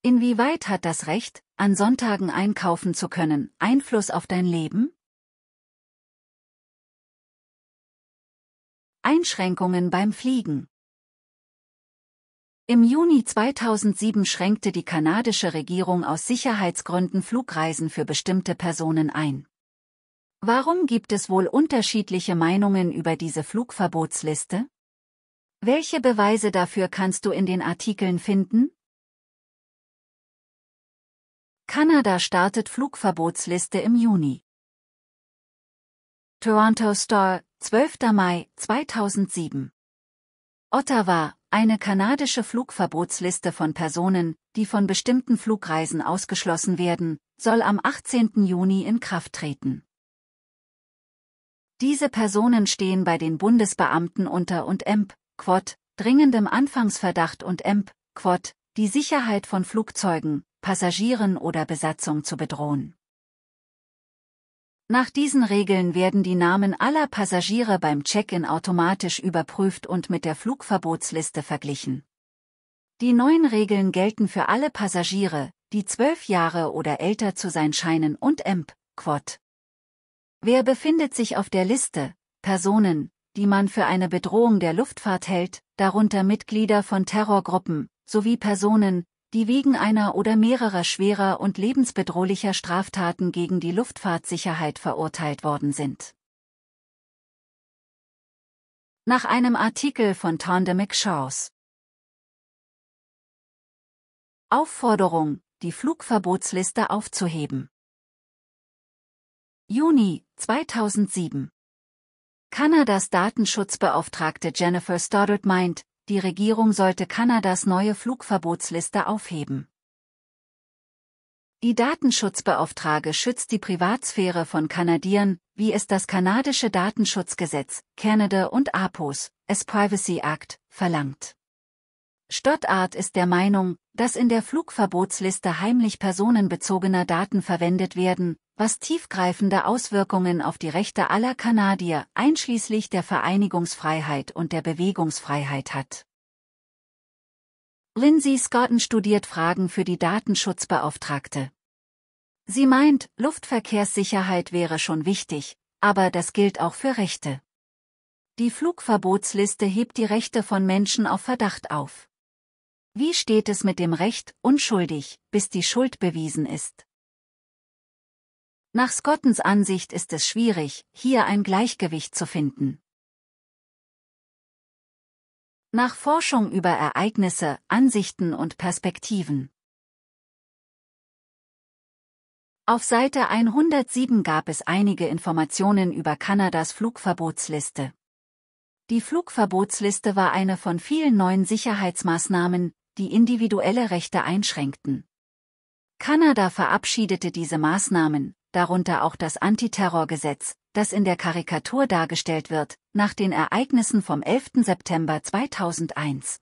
Inwieweit hat das Recht, an Sonntagen einkaufen zu können, Einfluss auf dein Leben? Einschränkungen beim Fliegen Im Juni 2007 schränkte die kanadische Regierung aus Sicherheitsgründen Flugreisen für bestimmte Personen ein. Warum gibt es wohl unterschiedliche Meinungen über diese Flugverbotsliste? Welche Beweise dafür kannst du in den Artikeln finden? Kanada startet Flugverbotsliste im Juni. Toronto Star, 12. Mai 2007. Ottawa, eine kanadische Flugverbotsliste von Personen, die von bestimmten Flugreisen ausgeschlossen werden, soll am 18. Juni in Kraft treten. Diese Personen stehen bei den Bundesbeamten unter und emp. Quod, dringendem Anfangsverdacht und emp. Quod, die Sicherheit von Flugzeugen, Passagieren oder Besatzung zu bedrohen. Nach diesen Regeln werden die Namen aller Passagiere beim Check-in automatisch überprüft und mit der Flugverbotsliste verglichen. Die neuen Regeln gelten für alle Passagiere, die zwölf Jahre oder älter zu sein scheinen und emp. Quod. Wer befindet sich auf der Liste? Personen, die man für eine Bedrohung der Luftfahrt hält, darunter Mitglieder von Terrorgruppen, sowie Personen, die wegen einer oder mehrerer schwerer und lebensbedrohlicher Straftaten gegen die Luftfahrtsicherheit verurteilt worden sind. Nach einem Artikel von Tonda McShaws Aufforderung, die Flugverbotsliste aufzuheben. Juni 2007. Kanadas Datenschutzbeauftragte Jennifer Stoddard meint, die Regierung sollte Kanadas neue Flugverbotsliste aufheben. Die Datenschutzbeauftrage schützt die Privatsphäre von Kanadiern, wie es das kanadische Datenschutzgesetz, Canada und APOS, S Privacy Act, verlangt. Stottart ist der Meinung, dass in der Flugverbotsliste heimlich personenbezogener Daten verwendet werden, was tiefgreifende Auswirkungen auf die Rechte aller Kanadier, einschließlich der Vereinigungsfreiheit und der Bewegungsfreiheit hat. Lindsay Scotton studiert Fragen für die Datenschutzbeauftragte. Sie meint, Luftverkehrssicherheit wäre schon wichtig, aber das gilt auch für Rechte. Die Flugverbotsliste hebt die Rechte von Menschen auf Verdacht auf. Wie steht es mit dem Recht, unschuldig, bis die Schuld bewiesen ist? Nach Scottens Ansicht ist es schwierig, hier ein Gleichgewicht zu finden. Nach Forschung über Ereignisse, Ansichten und Perspektiven. Auf Seite 107 gab es einige Informationen über Kanadas Flugverbotsliste. Die Flugverbotsliste war eine von vielen neuen Sicherheitsmaßnahmen, die individuelle Rechte einschränkten. Kanada verabschiedete diese Maßnahmen, darunter auch das Antiterrorgesetz, das in der Karikatur dargestellt wird, nach den Ereignissen vom 11. September 2001.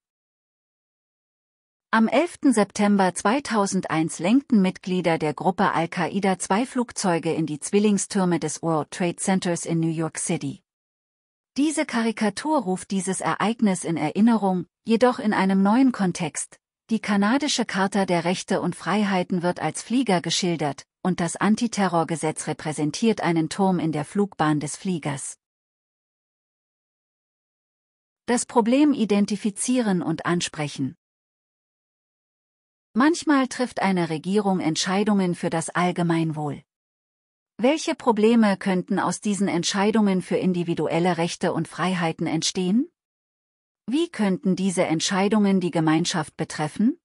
Am 11. September 2001 lenkten Mitglieder der Gruppe Al-Qaida zwei Flugzeuge in die Zwillingstürme des World Trade Centers in New York City. Diese Karikatur ruft dieses Ereignis in Erinnerung, jedoch in einem neuen Kontext. Die kanadische Charta der Rechte und Freiheiten wird als Flieger geschildert, und das Antiterrorgesetz repräsentiert einen Turm in der Flugbahn des Fliegers. Das Problem identifizieren und ansprechen. Manchmal trifft eine Regierung Entscheidungen für das Allgemeinwohl. Welche Probleme könnten aus diesen Entscheidungen für individuelle Rechte und Freiheiten entstehen? Wie könnten diese Entscheidungen die Gemeinschaft betreffen?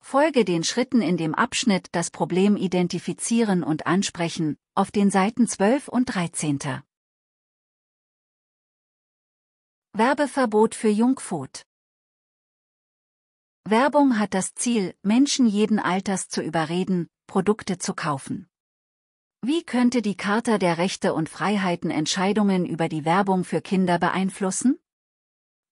Folge den Schritten in dem Abschnitt Das Problem identifizieren und ansprechen auf den Seiten 12 und 13. Werbeverbot für Jungfot Werbung hat das Ziel, Menschen jeden Alters zu überreden, Produkte zu kaufen. Wie könnte die Charta der Rechte und Freiheiten Entscheidungen über die Werbung für Kinder beeinflussen?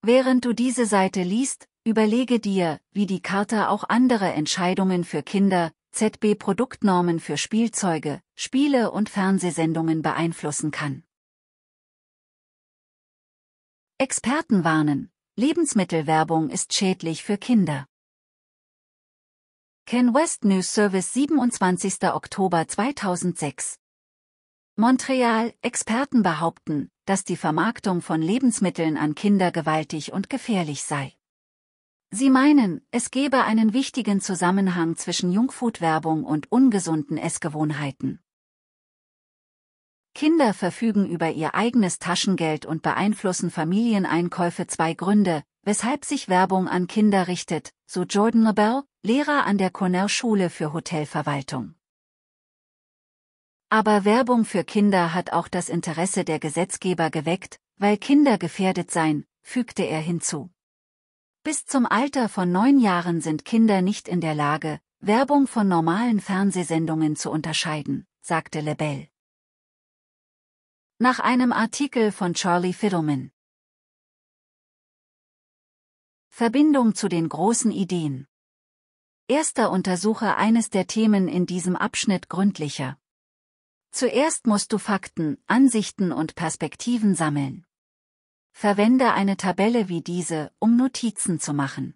Während du diese Seite liest, überlege dir, wie die Charta auch andere Entscheidungen für Kinder, ZB-Produktnormen für Spielzeuge, Spiele und Fernsehsendungen beeinflussen kann. Experten warnen, Lebensmittelwerbung ist schädlich für Kinder. Ken West News Service 27. Oktober 2006 Montreal, Experten behaupten, dass die Vermarktung von Lebensmitteln an Kinder gewaltig und gefährlich sei. Sie meinen, es gebe einen wichtigen Zusammenhang zwischen Jungfood-Werbung und ungesunden Essgewohnheiten. Kinder verfügen über ihr eigenes Taschengeld und beeinflussen Familieneinkäufe zwei Gründe, weshalb sich Werbung an Kinder richtet, so Jordan LaBelle, Lehrer an der Cornell-Schule für Hotelverwaltung. Aber Werbung für Kinder hat auch das Interesse der Gesetzgeber geweckt, weil Kinder gefährdet seien, fügte er hinzu. Bis zum Alter von neun Jahren sind Kinder nicht in der Lage, Werbung von normalen Fernsehsendungen zu unterscheiden, sagte Lebel. Nach einem Artikel von Charlie Fiddleman. Verbindung zu den großen Ideen. Erster Untersucher eines der Themen in diesem Abschnitt gründlicher. Zuerst musst du Fakten, Ansichten und Perspektiven sammeln. Verwende eine Tabelle wie diese, um Notizen zu machen.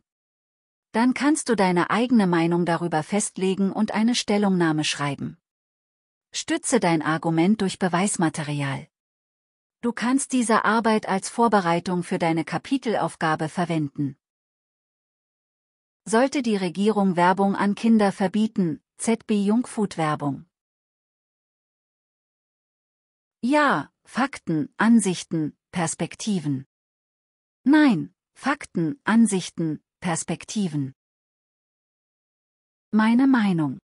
Dann kannst du deine eigene Meinung darüber festlegen und eine Stellungnahme schreiben. Stütze dein Argument durch Beweismaterial. Du kannst diese Arbeit als Vorbereitung für deine Kapitelaufgabe verwenden. Sollte die Regierung Werbung an Kinder verbieten, ZB Jungfood Werbung. Ja, Fakten, Ansichten, Perspektiven. Nein, Fakten, Ansichten, Perspektiven. Meine Meinung.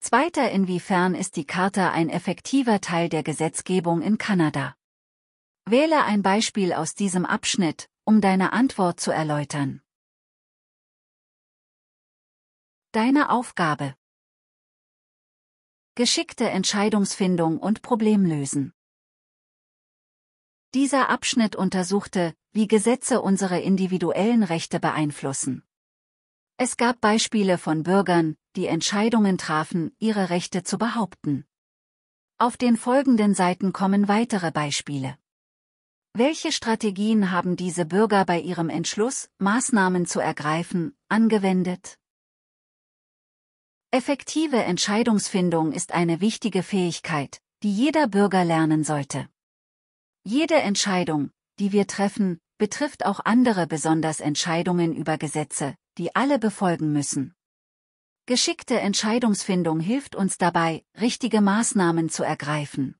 Zweiter Inwiefern ist die Charta ein effektiver Teil der Gesetzgebung in Kanada? Wähle ein Beispiel aus diesem Abschnitt, um deine Antwort zu erläutern. Deine Aufgabe Geschickte Entscheidungsfindung und Problemlösen. Dieser Abschnitt untersuchte, wie Gesetze unsere individuellen Rechte beeinflussen. Es gab Beispiele von Bürgern, die Entscheidungen trafen, ihre Rechte zu behaupten. Auf den folgenden Seiten kommen weitere Beispiele. Welche Strategien haben diese Bürger bei ihrem Entschluss, Maßnahmen zu ergreifen, angewendet? Effektive Entscheidungsfindung ist eine wichtige Fähigkeit, die jeder Bürger lernen sollte. Jede Entscheidung, die wir treffen, betrifft auch andere besonders Entscheidungen über Gesetze, die alle befolgen müssen. Geschickte Entscheidungsfindung hilft uns dabei, richtige Maßnahmen zu ergreifen.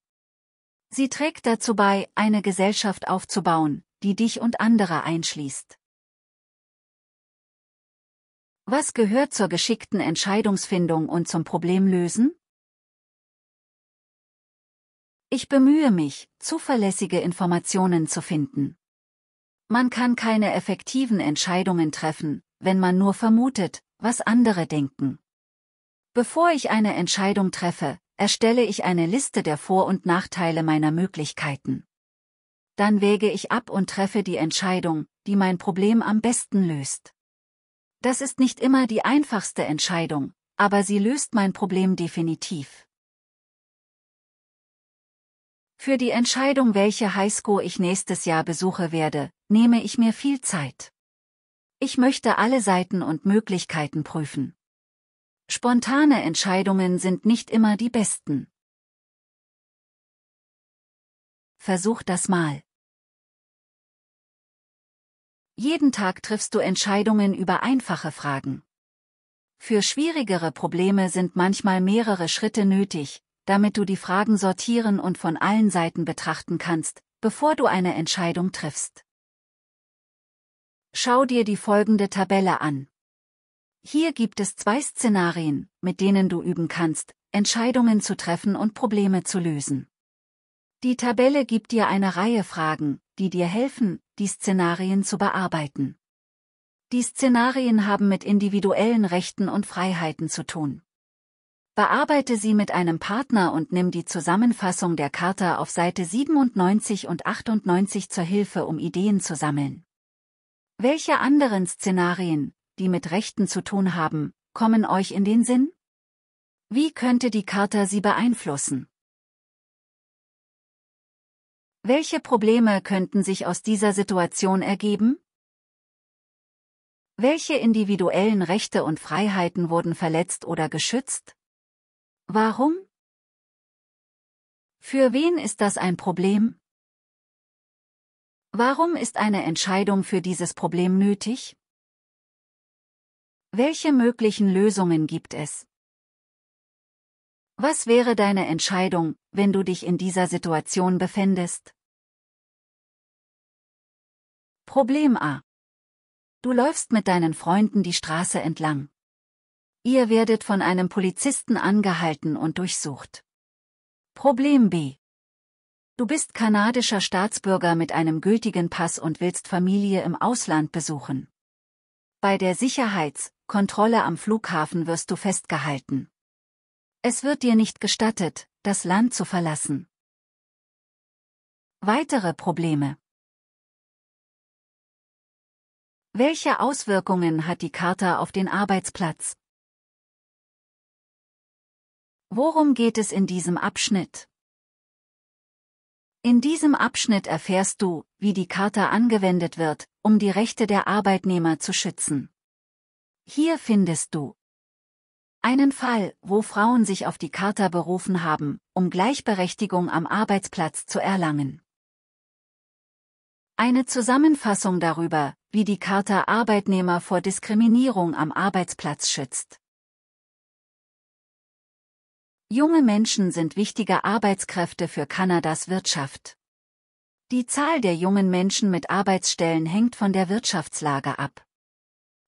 Sie trägt dazu bei, eine Gesellschaft aufzubauen, die dich und andere einschließt. Was gehört zur geschickten Entscheidungsfindung und zum Problemlösen? Ich bemühe mich, zuverlässige Informationen zu finden. Man kann keine effektiven Entscheidungen treffen, wenn man nur vermutet, was andere denken. Bevor ich eine Entscheidung treffe, erstelle ich eine Liste der Vor- und Nachteile meiner Möglichkeiten. Dann wäge ich ab und treffe die Entscheidung, die mein Problem am besten löst. Das ist nicht immer die einfachste Entscheidung, aber sie löst mein Problem definitiv. Für die Entscheidung, welche Highschool ich nächstes Jahr besuche werde, nehme ich mir viel Zeit. Ich möchte alle Seiten und Möglichkeiten prüfen. Spontane Entscheidungen sind nicht immer die besten. Versuch das mal. Jeden Tag triffst du Entscheidungen über einfache Fragen. Für schwierigere Probleme sind manchmal mehrere Schritte nötig, damit du die Fragen sortieren und von allen Seiten betrachten kannst, bevor du eine Entscheidung triffst. Schau dir die folgende Tabelle an. Hier gibt es zwei Szenarien, mit denen du üben kannst, Entscheidungen zu treffen und Probleme zu lösen. Die Tabelle gibt dir eine Reihe Fragen, die dir helfen, die Szenarien zu bearbeiten. Die Szenarien haben mit individuellen Rechten und Freiheiten zu tun. Bearbeite sie mit einem Partner und nimm die Zusammenfassung der Charta auf Seite 97 und 98 zur Hilfe, um Ideen zu sammeln. Welche anderen Szenarien, die mit Rechten zu tun haben, kommen euch in den Sinn? Wie könnte die Charta sie beeinflussen? Welche Probleme könnten sich aus dieser Situation ergeben? Welche individuellen Rechte und Freiheiten wurden verletzt oder geschützt? Warum? Für wen ist das ein Problem? Warum ist eine Entscheidung für dieses Problem nötig? Welche möglichen Lösungen gibt es? Was wäre deine Entscheidung, wenn du dich in dieser Situation befändest? Problem A. Du läufst mit deinen Freunden die Straße entlang. Ihr werdet von einem Polizisten angehalten und durchsucht. Problem B. Du bist kanadischer Staatsbürger mit einem gültigen Pass und willst Familie im Ausland besuchen. Bei der Sicherheitskontrolle am Flughafen wirst du festgehalten. Es wird dir nicht gestattet, das Land zu verlassen. Weitere Probleme Welche Auswirkungen hat die Charta auf den Arbeitsplatz? Worum geht es in diesem Abschnitt? In diesem Abschnitt erfährst du, wie die Charta angewendet wird, um die Rechte der Arbeitnehmer zu schützen. Hier findest du einen Fall, wo Frauen sich auf die Charta berufen haben, um Gleichberechtigung am Arbeitsplatz zu erlangen. Eine Zusammenfassung darüber, wie die Charta Arbeitnehmer vor Diskriminierung am Arbeitsplatz schützt. Junge Menschen sind wichtige Arbeitskräfte für Kanadas Wirtschaft. Die Zahl der jungen Menschen mit Arbeitsstellen hängt von der Wirtschaftslage ab.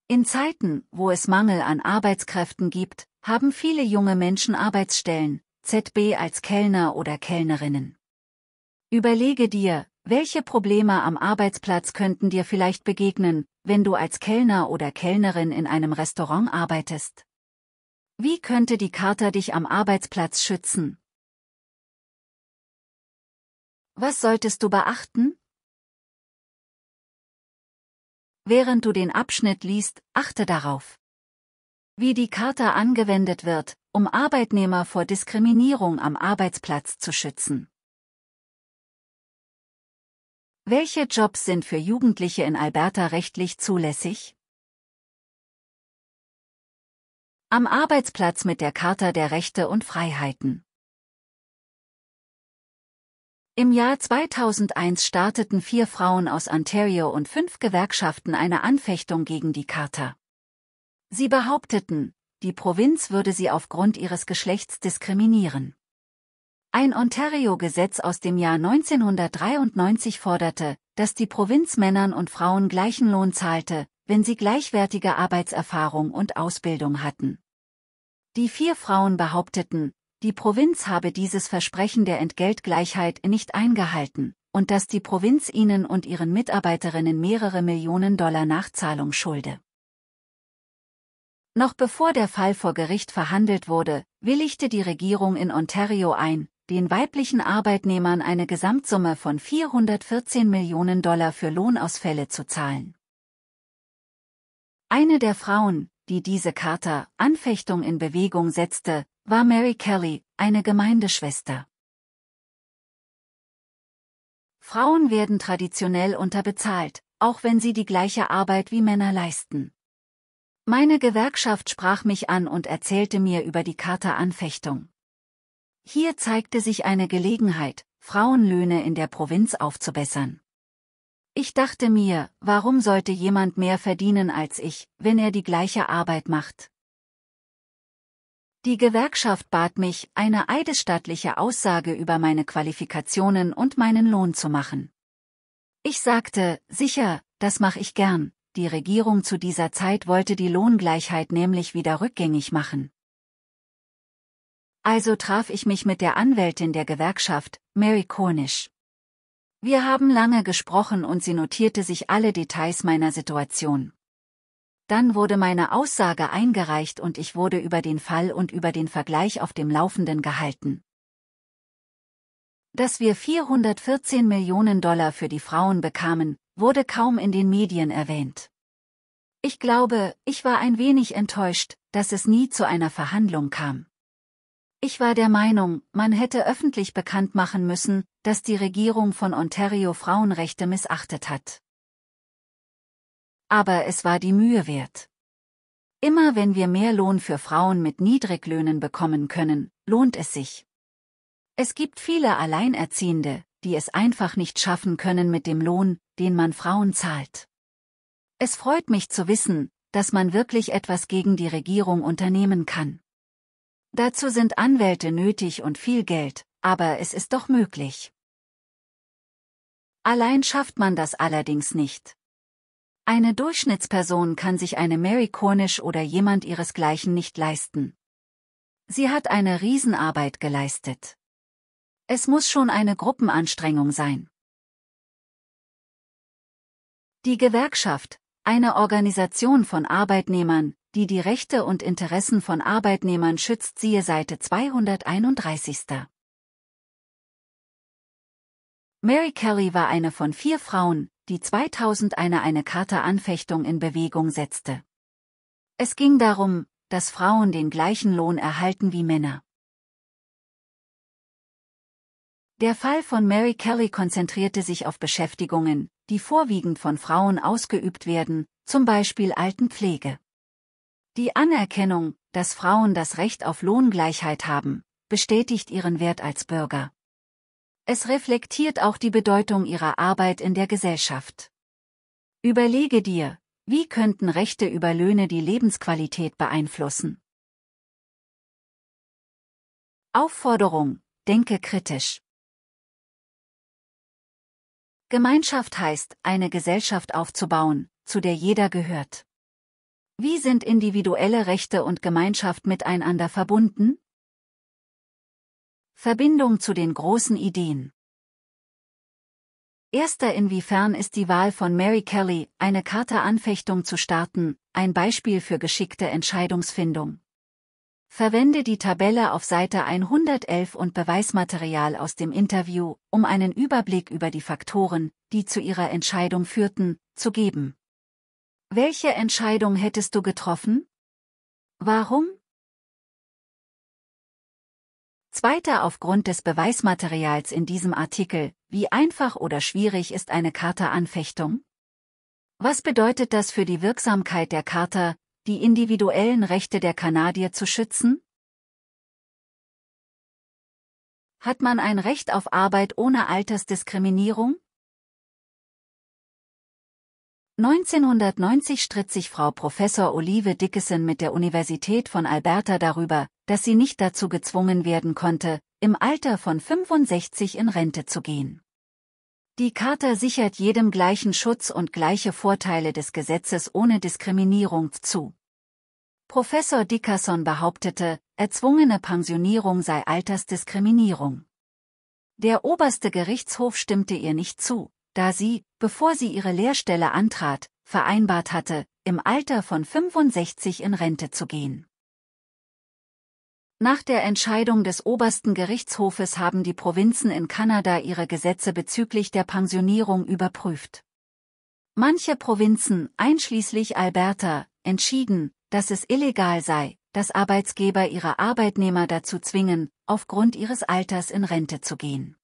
In Zeiten, wo es Mangel an Arbeitskräften gibt, haben viele junge Menschen Arbeitsstellen, ZB als Kellner oder Kellnerinnen. Überlege dir, welche Probleme am Arbeitsplatz könnten dir vielleicht begegnen, wenn du als Kellner oder Kellnerin in einem Restaurant arbeitest? Wie könnte die Charta dich am Arbeitsplatz schützen? Was solltest du beachten? Während du den Abschnitt liest, achte darauf, wie die Charta angewendet wird, um Arbeitnehmer vor Diskriminierung am Arbeitsplatz zu schützen. Welche Jobs sind für Jugendliche in Alberta rechtlich zulässig? Am Arbeitsplatz mit der Charta der Rechte und Freiheiten. Im Jahr 2001 starteten vier Frauen aus Ontario und fünf Gewerkschaften eine Anfechtung gegen die Charta. Sie behaupteten, die Provinz würde sie aufgrund ihres Geschlechts diskriminieren. Ein Ontario-Gesetz aus dem Jahr 1993 forderte, dass die Provinz Männern und Frauen gleichen Lohn zahlte, wenn sie gleichwertige Arbeitserfahrung und Ausbildung hatten. Die vier Frauen behaupteten, die Provinz habe dieses Versprechen der Entgeltgleichheit nicht eingehalten und dass die Provinz ihnen und ihren Mitarbeiterinnen mehrere Millionen Dollar Nachzahlung schulde. Noch bevor der Fall vor Gericht verhandelt wurde, willigte die Regierung in Ontario ein, den weiblichen Arbeitnehmern eine Gesamtsumme von 414 Millionen Dollar für Lohnausfälle zu zahlen. Eine der Frauen, die diese Charta Anfechtung in Bewegung setzte, war Mary Kelly, eine Gemeindeschwester. Frauen werden traditionell unterbezahlt, auch wenn sie die gleiche Arbeit wie Männer leisten. Meine Gewerkschaft sprach mich an und erzählte mir über die Charta-Anfechtung. Hier zeigte sich eine Gelegenheit, Frauenlöhne in der Provinz aufzubessern. Ich dachte mir, warum sollte jemand mehr verdienen als ich, wenn er die gleiche Arbeit macht? Die Gewerkschaft bat mich, eine eidesstattliche Aussage über meine Qualifikationen und meinen Lohn zu machen. Ich sagte, sicher, das mache ich gern. Die Regierung zu dieser Zeit wollte die Lohngleichheit nämlich wieder rückgängig machen. Also traf ich mich mit der Anwältin der Gewerkschaft, Mary Cornish. Wir haben lange gesprochen und sie notierte sich alle Details meiner Situation. Dann wurde meine Aussage eingereicht und ich wurde über den Fall und über den Vergleich auf dem Laufenden gehalten. Dass wir 414 Millionen Dollar für die Frauen bekamen, wurde kaum in den Medien erwähnt. Ich glaube, ich war ein wenig enttäuscht, dass es nie zu einer Verhandlung kam. Ich war der Meinung, man hätte öffentlich bekannt machen müssen, dass die Regierung von Ontario Frauenrechte missachtet hat. Aber es war die Mühe wert. Immer wenn wir mehr Lohn für Frauen mit Niedriglöhnen bekommen können, lohnt es sich. Es gibt viele Alleinerziehende, die es einfach nicht schaffen können mit dem Lohn, den man Frauen zahlt. Es freut mich zu wissen, dass man wirklich etwas gegen die Regierung unternehmen kann. Dazu sind Anwälte nötig und viel Geld, aber es ist doch möglich. Allein schafft man das allerdings nicht. Eine Durchschnittsperson kann sich eine Mary Cornish oder jemand ihresgleichen nicht leisten. Sie hat eine Riesenarbeit geleistet. Es muss schon eine Gruppenanstrengung sein. Die Gewerkschaft, eine Organisation von Arbeitnehmern, die die Rechte und Interessen von Arbeitnehmern schützt, siehe Seite 231. Mary Kelly war eine von vier Frauen, die 2001 eine Charta-Anfechtung in Bewegung setzte. Es ging darum, dass Frauen den gleichen Lohn erhalten wie Männer. Der Fall von Mary Kelly konzentrierte sich auf Beschäftigungen, die vorwiegend von Frauen ausgeübt werden, zum Beispiel Altenpflege. Die Anerkennung, dass Frauen das Recht auf Lohngleichheit haben, bestätigt ihren Wert als Bürger. Es reflektiert auch die Bedeutung ihrer Arbeit in der Gesellschaft. Überlege dir, wie könnten Rechte über Löhne die Lebensqualität beeinflussen? Aufforderung, denke kritisch. Gemeinschaft heißt, eine Gesellschaft aufzubauen, zu der jeder gehört. Wie sind individuelle Rechte und Gemeinschaft miteinander verbunden? Verbindung zu den großen Ideen. Erster Inwiefern ist die Wahl von Mary Kelly, eine Charta-Anfechtung zu starten, ein Beispiel für geschickte Entscheidungsfindung. Verwende die Tabelle auf Seite 111 und Beweismaterial aus dem Interview, um einen Überblick über die Faktoren, die zu ihrer Entscheidung führten, zu geben. Welche Entscheidung hättest du getroffen? Warum? Zweiter Aufgrund des Beweismaterials in diesem Artikel, wie einfach oder schwierig ist eine Charta-Anfechtung? Was bedeutet das für die Wirksamkeit der Charta, die individuellen Rechte der Kanadier zu schützen? Hat man ein Recht auf Arbeit ohne Altersdiskriminierung? 1990 stritt sich Frau Professor Olive Dickeson mit der Universität von Alberta darüber, dass sie nicht dazu gezwungen werden konnte, im Alter von 65 in Rente zu gehen. Die Charta sichert jedem gleichen Schutz und gleiche Vorteile des Gesetzes ohne Diskriminierung zu. Professor Dickerson behauptete, erzwungene Pensionierung sei Altersdiskriminierung. Der oberste Gerichtshof stimmte ihr nicht zu da sie, bevor sie ihre Lehrstelle antrat, vereinbart hatte, im Alter von 65 in Rente zu gehen. Nach der Entscheidung des obersten Gerichtshofes haben die Provinzen in Kanada ihre Gesetze bezüglich der Pensionierung überprüft. Manche Provinzen, einschließlich Alberta, entschieden, dass es illegal sei, dass Arbeitsgeber ihre Arbeitnehmer dazu zwingen, aufgrund ihres Alters in Rente zu gehen.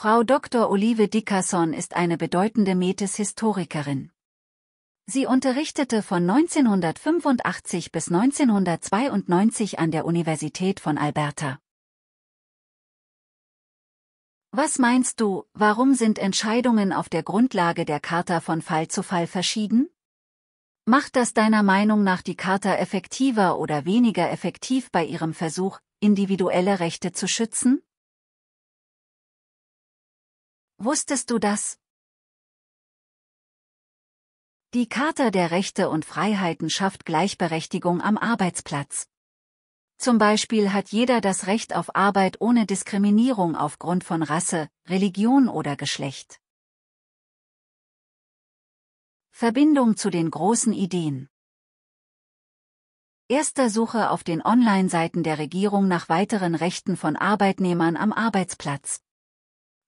Frau Dr. Olive Dickerson ist eine bedeutende Metis-Historikerin. Sie unterrichtete von 1985 bis 1992 an der Universität von Alberta. Was meinst du, warum sind Entscheidungen auf der Grundlage der Charta von Fall zu Fall verschieden? Macht das deiner Meinung nach die Charta effektiver oder weniger effektiv bei ihrem Versuch, individuelle Rechte zu schützen? Wusstest du das? Die Charta der Rechte und Freiheiten schafft Gleichberechtigung am Arbeitsplatz. Zum Beispiel hat jeder das Recht auf Arbeit ohne Diskriminierung aufgrund von Rasse, Religion oder Geschlecht. Verbindung zu den großen Ideen Erster Suche auf den Online-Seiten der Regierung nach weiteren Rechten von Arbeitnehmern am Arbeitsplatz.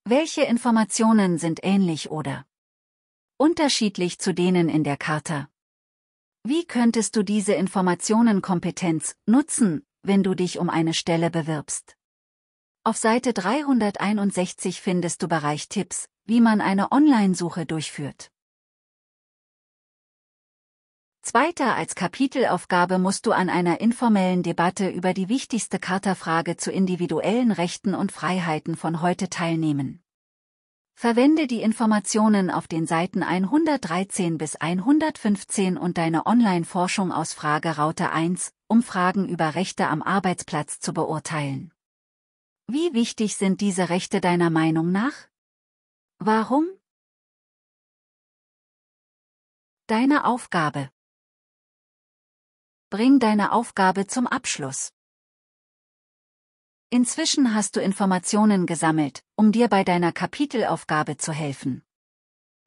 Welche Informationen sind ähnlich oder unterschiedlich zu denen in der Charta? Wie könntest du diese Informationenkompetenz nutzen, wenn du dich um eine Stelle bewirbst? Auf Seite 361 findest du Bereich Tipps, wie man eine Online-Suche durchführt. Zweiter als Kapitelaufgabe musst du an einer informellen Debatte über die wichtigste Charterfrage zu individuellen Rechten und Freiheiten von heute teilnehmen. Verwende die Informationen auf den Seiten 113 bis 115 und deine Online-Forschung aus Frageraute 1, um Fragen über Rechte am Arbeitsplatz zu beurteilen. Wie wichtig sind diese Rechte deiner Meinung nach? Warum? Deine Aufgabe Bring deine Aufgabe zum Abschluss. Inzwischen hast du Informationen gesammelt, um dir bei deiner Kapitelaufgabe zu helfen.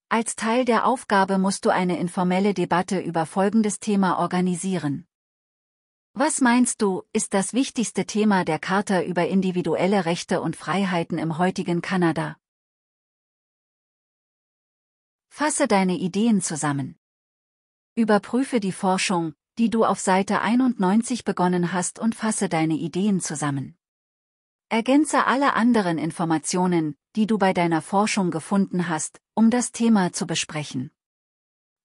Als Teil der Aufgabe musst du eine informelle Debatte über folgendes Thema organisieren. Was meinst du, ist das wichtigste Thema der Charta über individuelle Rechte und Freiheiten im heutigen Kanada? Fasse deine Ideen zusammen. Überprüfe die Forschung, die du auf Seite 91 begonnen hast und fasse deine Ideen zusammen. Ergänze alle anderen Informationen, die du bei deiner Forschung gefunden hast, um das Thema zu besprechen.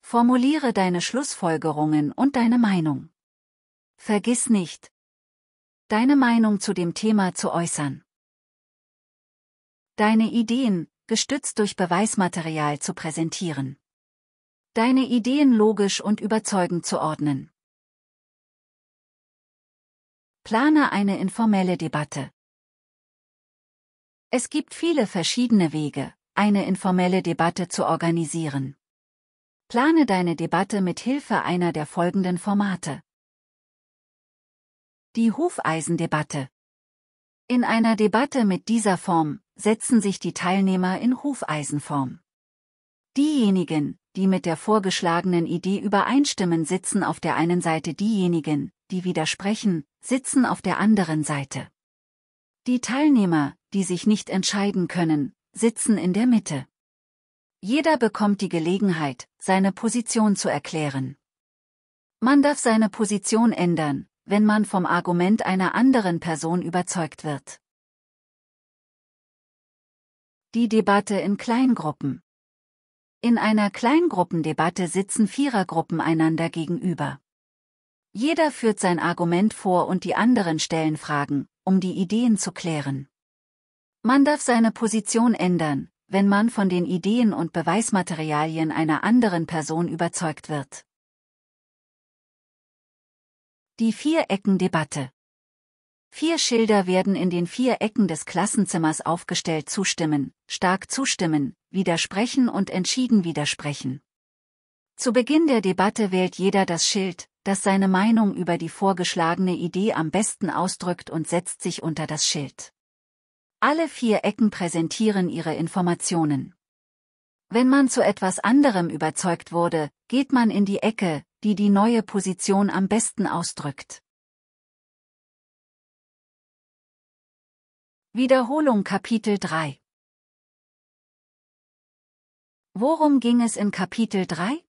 Formuliere deine Schlussfolgerungen und deine Meinung. Vergiss nicht, deine Meinung zu dem Thema zu äußern. Deine Ideen, gestützt durch Beweismaterial zu präsentieren. Deine Ideen logisch und überzeugend zu ordnen. Plane eine informelle Debatte. Es gibt viele verschiedene Wege, eine informelle Debatte zu organisieren. Plane deine Debatte mit Hilfe einer der folgenden Formate. Die Hufeisendebatte. In einer Debatte mit dieser Form setzen sich die Teilnehmer in Hufeisenform. Diejenigen, die mit der vorgeschlagenen Idee übereinstimmen, sitzen auf der einen Seite diejenigen, die widersprechen, sitzen auf der anderen Seite. Die Teilnehmer, die sich nicht entscheiden können, sitzen in der Mitte. Jeder bekommt die Gelegenheit, seine Position zu erklären. Man darf seine Position ändern, wenn man vom Argument einer anderen Person überzeugt wird. Die Debatte in Kleingruppen In einer Kleingruppendebatte sitzen Vierergruppen einander gegenüber. Jeder führt sein Argument vor und die anderen stellen Fragen, um die Ideen zu klären. Man darf seine Position ändern, wenn man von den Ideen und Beweismaterialien einer anderen Person überzeugt wird. Die Vier-Ecken-Debatte Vier Schilder werden in den vier Ecken des Klassenzimmers aufgestellt zustimmen, stark zustimmen, widersprechen und entschieden widersprechen. Zu Beginn der Debatte wählt jeder das Schild, das seine Meinung über die vorgeschlagene Idee am besten ausdrückt und setzt sich unter das Schild. Alle vier Ecken präsentieren ihre Informationen. Wenn man zu etwas anderem überzeugt wurde, geht man in die Ecke, die die neue Position am besten ausdrückt. Wiederholung Kapitel 3 Worum ging es in Kapitel 3?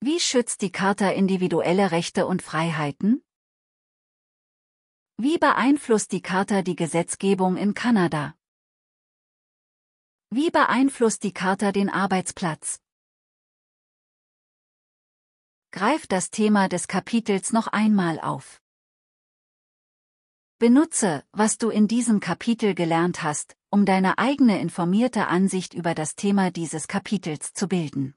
Wie schützt die Charta individuelle Rechte und Freiheiten? Wie beeinflusst die Charta die Gesetzgebung in Kanada? Wie beeinflusst die Charta den Arbeitsplatz? Greift das Thema des Kapitels noch einmal auf. Benutze, was du in diesem Kapitel gelernt hast, um deine eigene informierte Ansicht über das Thema dieses Kapitels zu bilden.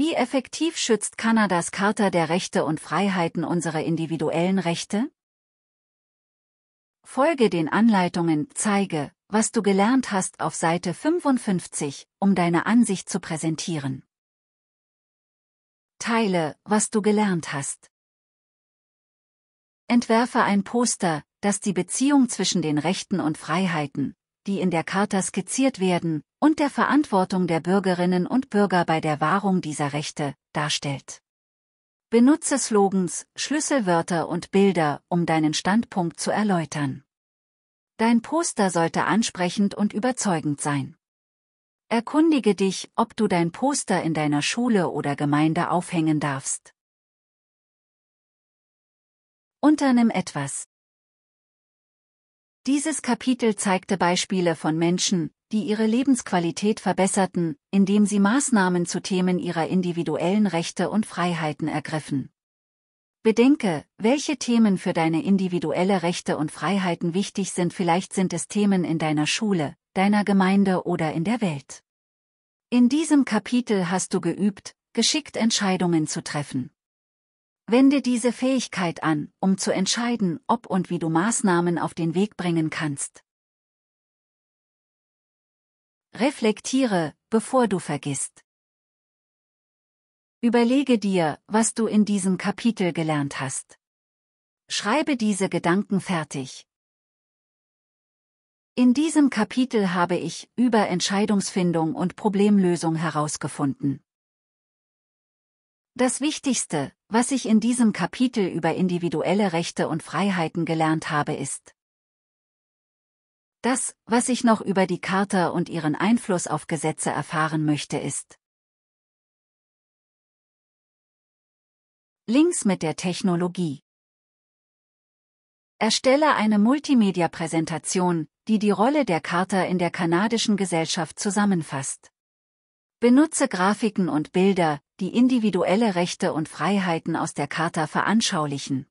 Wie effektiv schützt Kanadas Charta der Rechte und Freiheiten unsere individuellen Rechte? Folge den Anleitungen Zeige, was du gelernt hast auf Seite 55, um deine Ansicht zu präsentieren. Teile, was du gelernt hast. Entwerfe ein Poster, das die Beziehung zwischen den Rechten und Freiheiten, die in der Charta skizziert werden, und der Verantwortung der Bürgerinnen und Bürger bei der Wahrung dieser Rechte, darstellt. Benutze Slogans, Schlüsselwörter und Bilder, um deinen Standpunkt zu erläutern. Dein Poster sollte ansprechend und überzeugend sein. Erkundige dich, ob du dein Poster in deiner Schule oder Gemeinde aufhängen darfst. Unternimm etwas, dieses Kapitel zeigte Beispiele von Menschen, die ihre Lebensqualität verbesserten, indem sie Maßnahmen zu Themen ihrer individuellen Rechte und Freiheiten ergriffen. Bedenke, welche Themen für deine individuelle Rechte und Freiheiten wichtig sind, vielleicht sind es Themen in deiner Schule, deiner Gemeinde oder in der Welt. In diesem Kapitel hast du geübt, geschickt Entscheidungen zu treffen. Wende diese Fähigkeit an, um zu entscheiden, ob und wie du Maßnahmen auf den Weg bringen kannst. Reflektiere, bevor du vergisst. Überlege dir, was du in diesem Kapitel gelernt hast. Schreibe diese Gedanken fertig. In diesem Kapitel habe ich über Entscheidungsfindung und Problemlösung herausgefunden. Das Wichtigste, was ich in diesem Kapitel über individuelle Rechte und Freiheiten gelernt habe, ist das, was ich noch über die Charta und ihren Einfluss auf Gesetze erfahren möchte, ist Links mit der Technologie Erstelle eine Multimedia-Präsentation, die die Rolle der Charta in der kanadischen Gesellschaft zusammenfasst. Benutze Grafiken und Bilder, die individuelle Rechte und Freiheiten aus der Charta veranschaulichen.